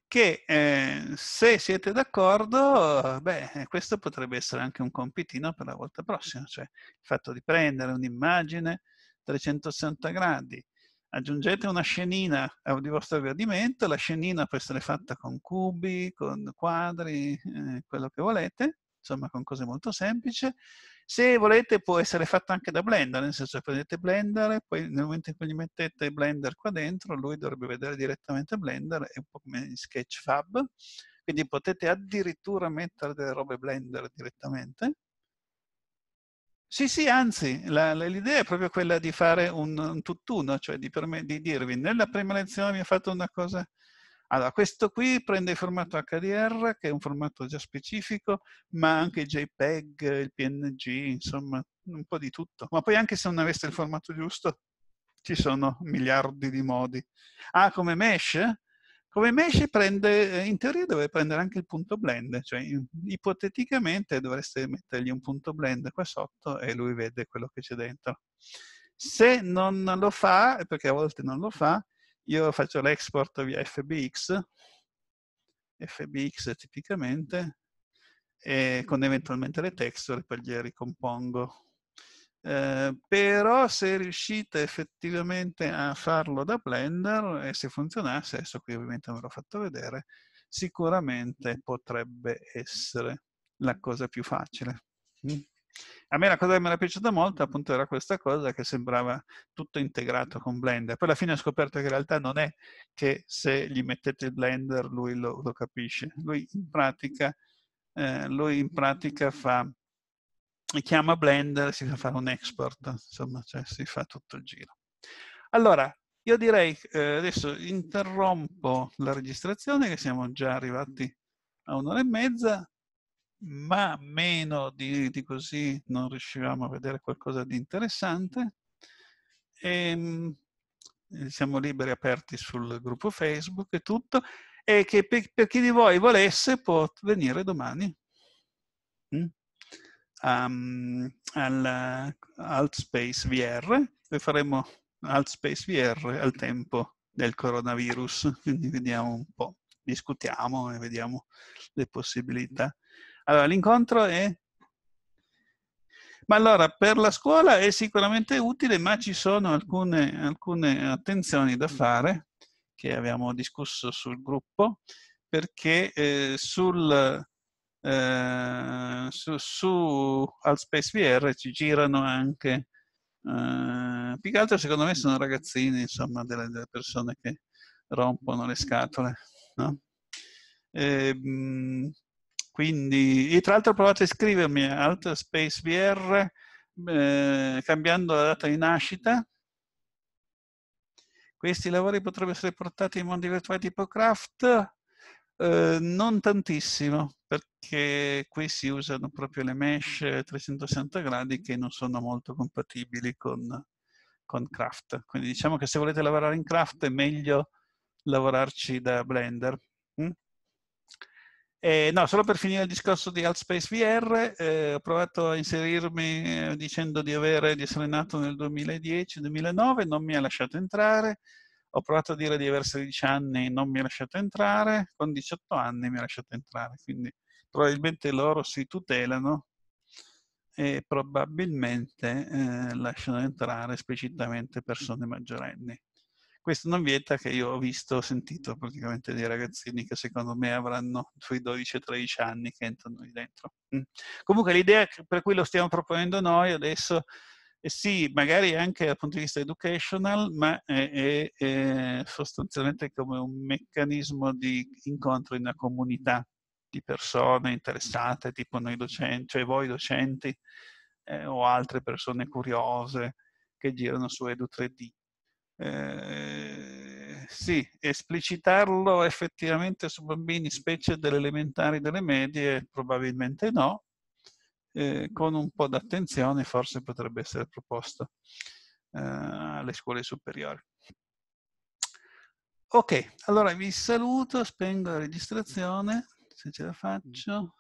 che eh, se siete d'accordo, beh, eh, questo potrebbe essere anche un compitino per la volta prossima, cioè il fatto di prendere un'immagine 360 gradi, aggiungete una scenina a di vostro gradimento, la scenina può essere fatta con cubi, con quadri, eh, quello che volete, insomma con cose molto semplici, se volete può essere fatto anche da Blender, nel senso che prendete Blender e poi nel momento in cui gli mettete Blender qua dentro, lui dovrebbe vedere direttamente Blender, è un po' come in Sketchfab, quindi potete addirittura mettere delle robe Blender direttamente. Sì, sì, anzi, l'idea è proprio quella di fare un, un tutt'uno, cioè di, di dirvi, nella prima lezione abbiamo fatto una cosa allora, questo qui prende il formato HDR, che è un formato già specifico, ma anche il JPEG, il PNG, insomma, un po' di tutto. Ma poi anche se non avesse il formato giusto, ci sono miliardi di modi. Ah, come mesh? Come mesh prende, eh, in teoria deve prendere anche il punto blend, cioè ipoteticamente dovreste mettergli un punto blend qua sotto e lui vede quello che c'è dentro. Se non lo fa, perché a volte non lo fa, io faccio l'export via FBX, FBX tipicamente, e con eventualmente le texture poi le ricompongo. Eh, però se riuscite effettivamente a farlo da Blender e se funzionasse, adesso qui ovviamente ve l'ho fatto vedere, sicuramente potrebbe essere la cosa più facile. Mm. A me la cosa che mi era piaciuta molto appunto era questa cosa che sembrava tutto integrato con Blender. Poi alla fine ho scoperto che in realtà non è che se gli mettete il Blender lui lo, lo capisce. Lui in pratica, eh, lui in pratica fa, chiama Blender, si fa fare un export, insomma, cioè si fa tutto il giro. Allora, io direi eh, adesso interrompo la registrazione che siamo già arrivati a un'ora e mezza ma meno di, di così non riuscivamo a vedere qualcosa di interessante. E, ehm, siamo liberi aperti sul gruppo Facebook e tutto, e che per, per chi di voi volesse può venire domani mm? um, al Altspace VR, e faremo Altspace VR al tempo del coronavirus, quindi vediamo un po', discutiamo e vediamo le possibilità. Allora, l'incontro è... Ma allora, per la scuola è sicuramente utile, ma ci sono alcune, alcune attenzioni da fare che abbiamo discusso sul gruppo, perché eh, sul, eh, su, su Altspace VR ci girano anche... Eh, più che altro secondo me sono ragazzini, insomma, delle, delle persone che rompono le scatole, no? Eh, quindi, e tra l'altro provate a scrivermi Outer Space VR eh, cambiando la data di nascita. Questi lavori potrebbero essere portati in mondi virtuali tipo craft? Eh, non tantissimo, perché qui si usano proprio le mesh 360 gradi che non sono molto compatibili con, con craft. Quindi diciamo che se volete lavorare in craft è meglio lavorarci da Blender. Hm? Eh, no, solo per finire il discorso di Altspace VR, eh, ho provato a inserirmi eh, dicendo di, avere, di essere nato nel 2010-2009, non mi ha lasciato entrare. Ho provato a dire di aver 16 anni, non mi ha lasciato entrare. Con 18 anni mi ha lasciato entrare, quindi probabilmente loro si tutelano e probabilmente eh, lasciano entrare esplicitamente persone maggiorenni questo non vieta che io ho visto, ho sentito praticamente dei ragazzini che secondo me avranno sui 12-13 anni che entrano lì dentro. Mm. Comunque l'idea per cui lo stiamo proponendo noi adesso è eh sì, magari anche dal punto di vista educational, ma è, è, è sostanzialmente come un meccanismo di incontro in una comunità di persone interessate, tipo noi docenti, cioè voi docenti eh, o altre persone curiose che girano su Edu3D eh, sì, esplicitarlo effettivamente su bambini, specie delle elementari, e delle medie, probabilmente no. Eh, con un po' d'attenzione forse potrebbe essere proposto eh, alle scuole superiori. Ok, allora vi saluto, spengo la registrazione, se ce la faccio.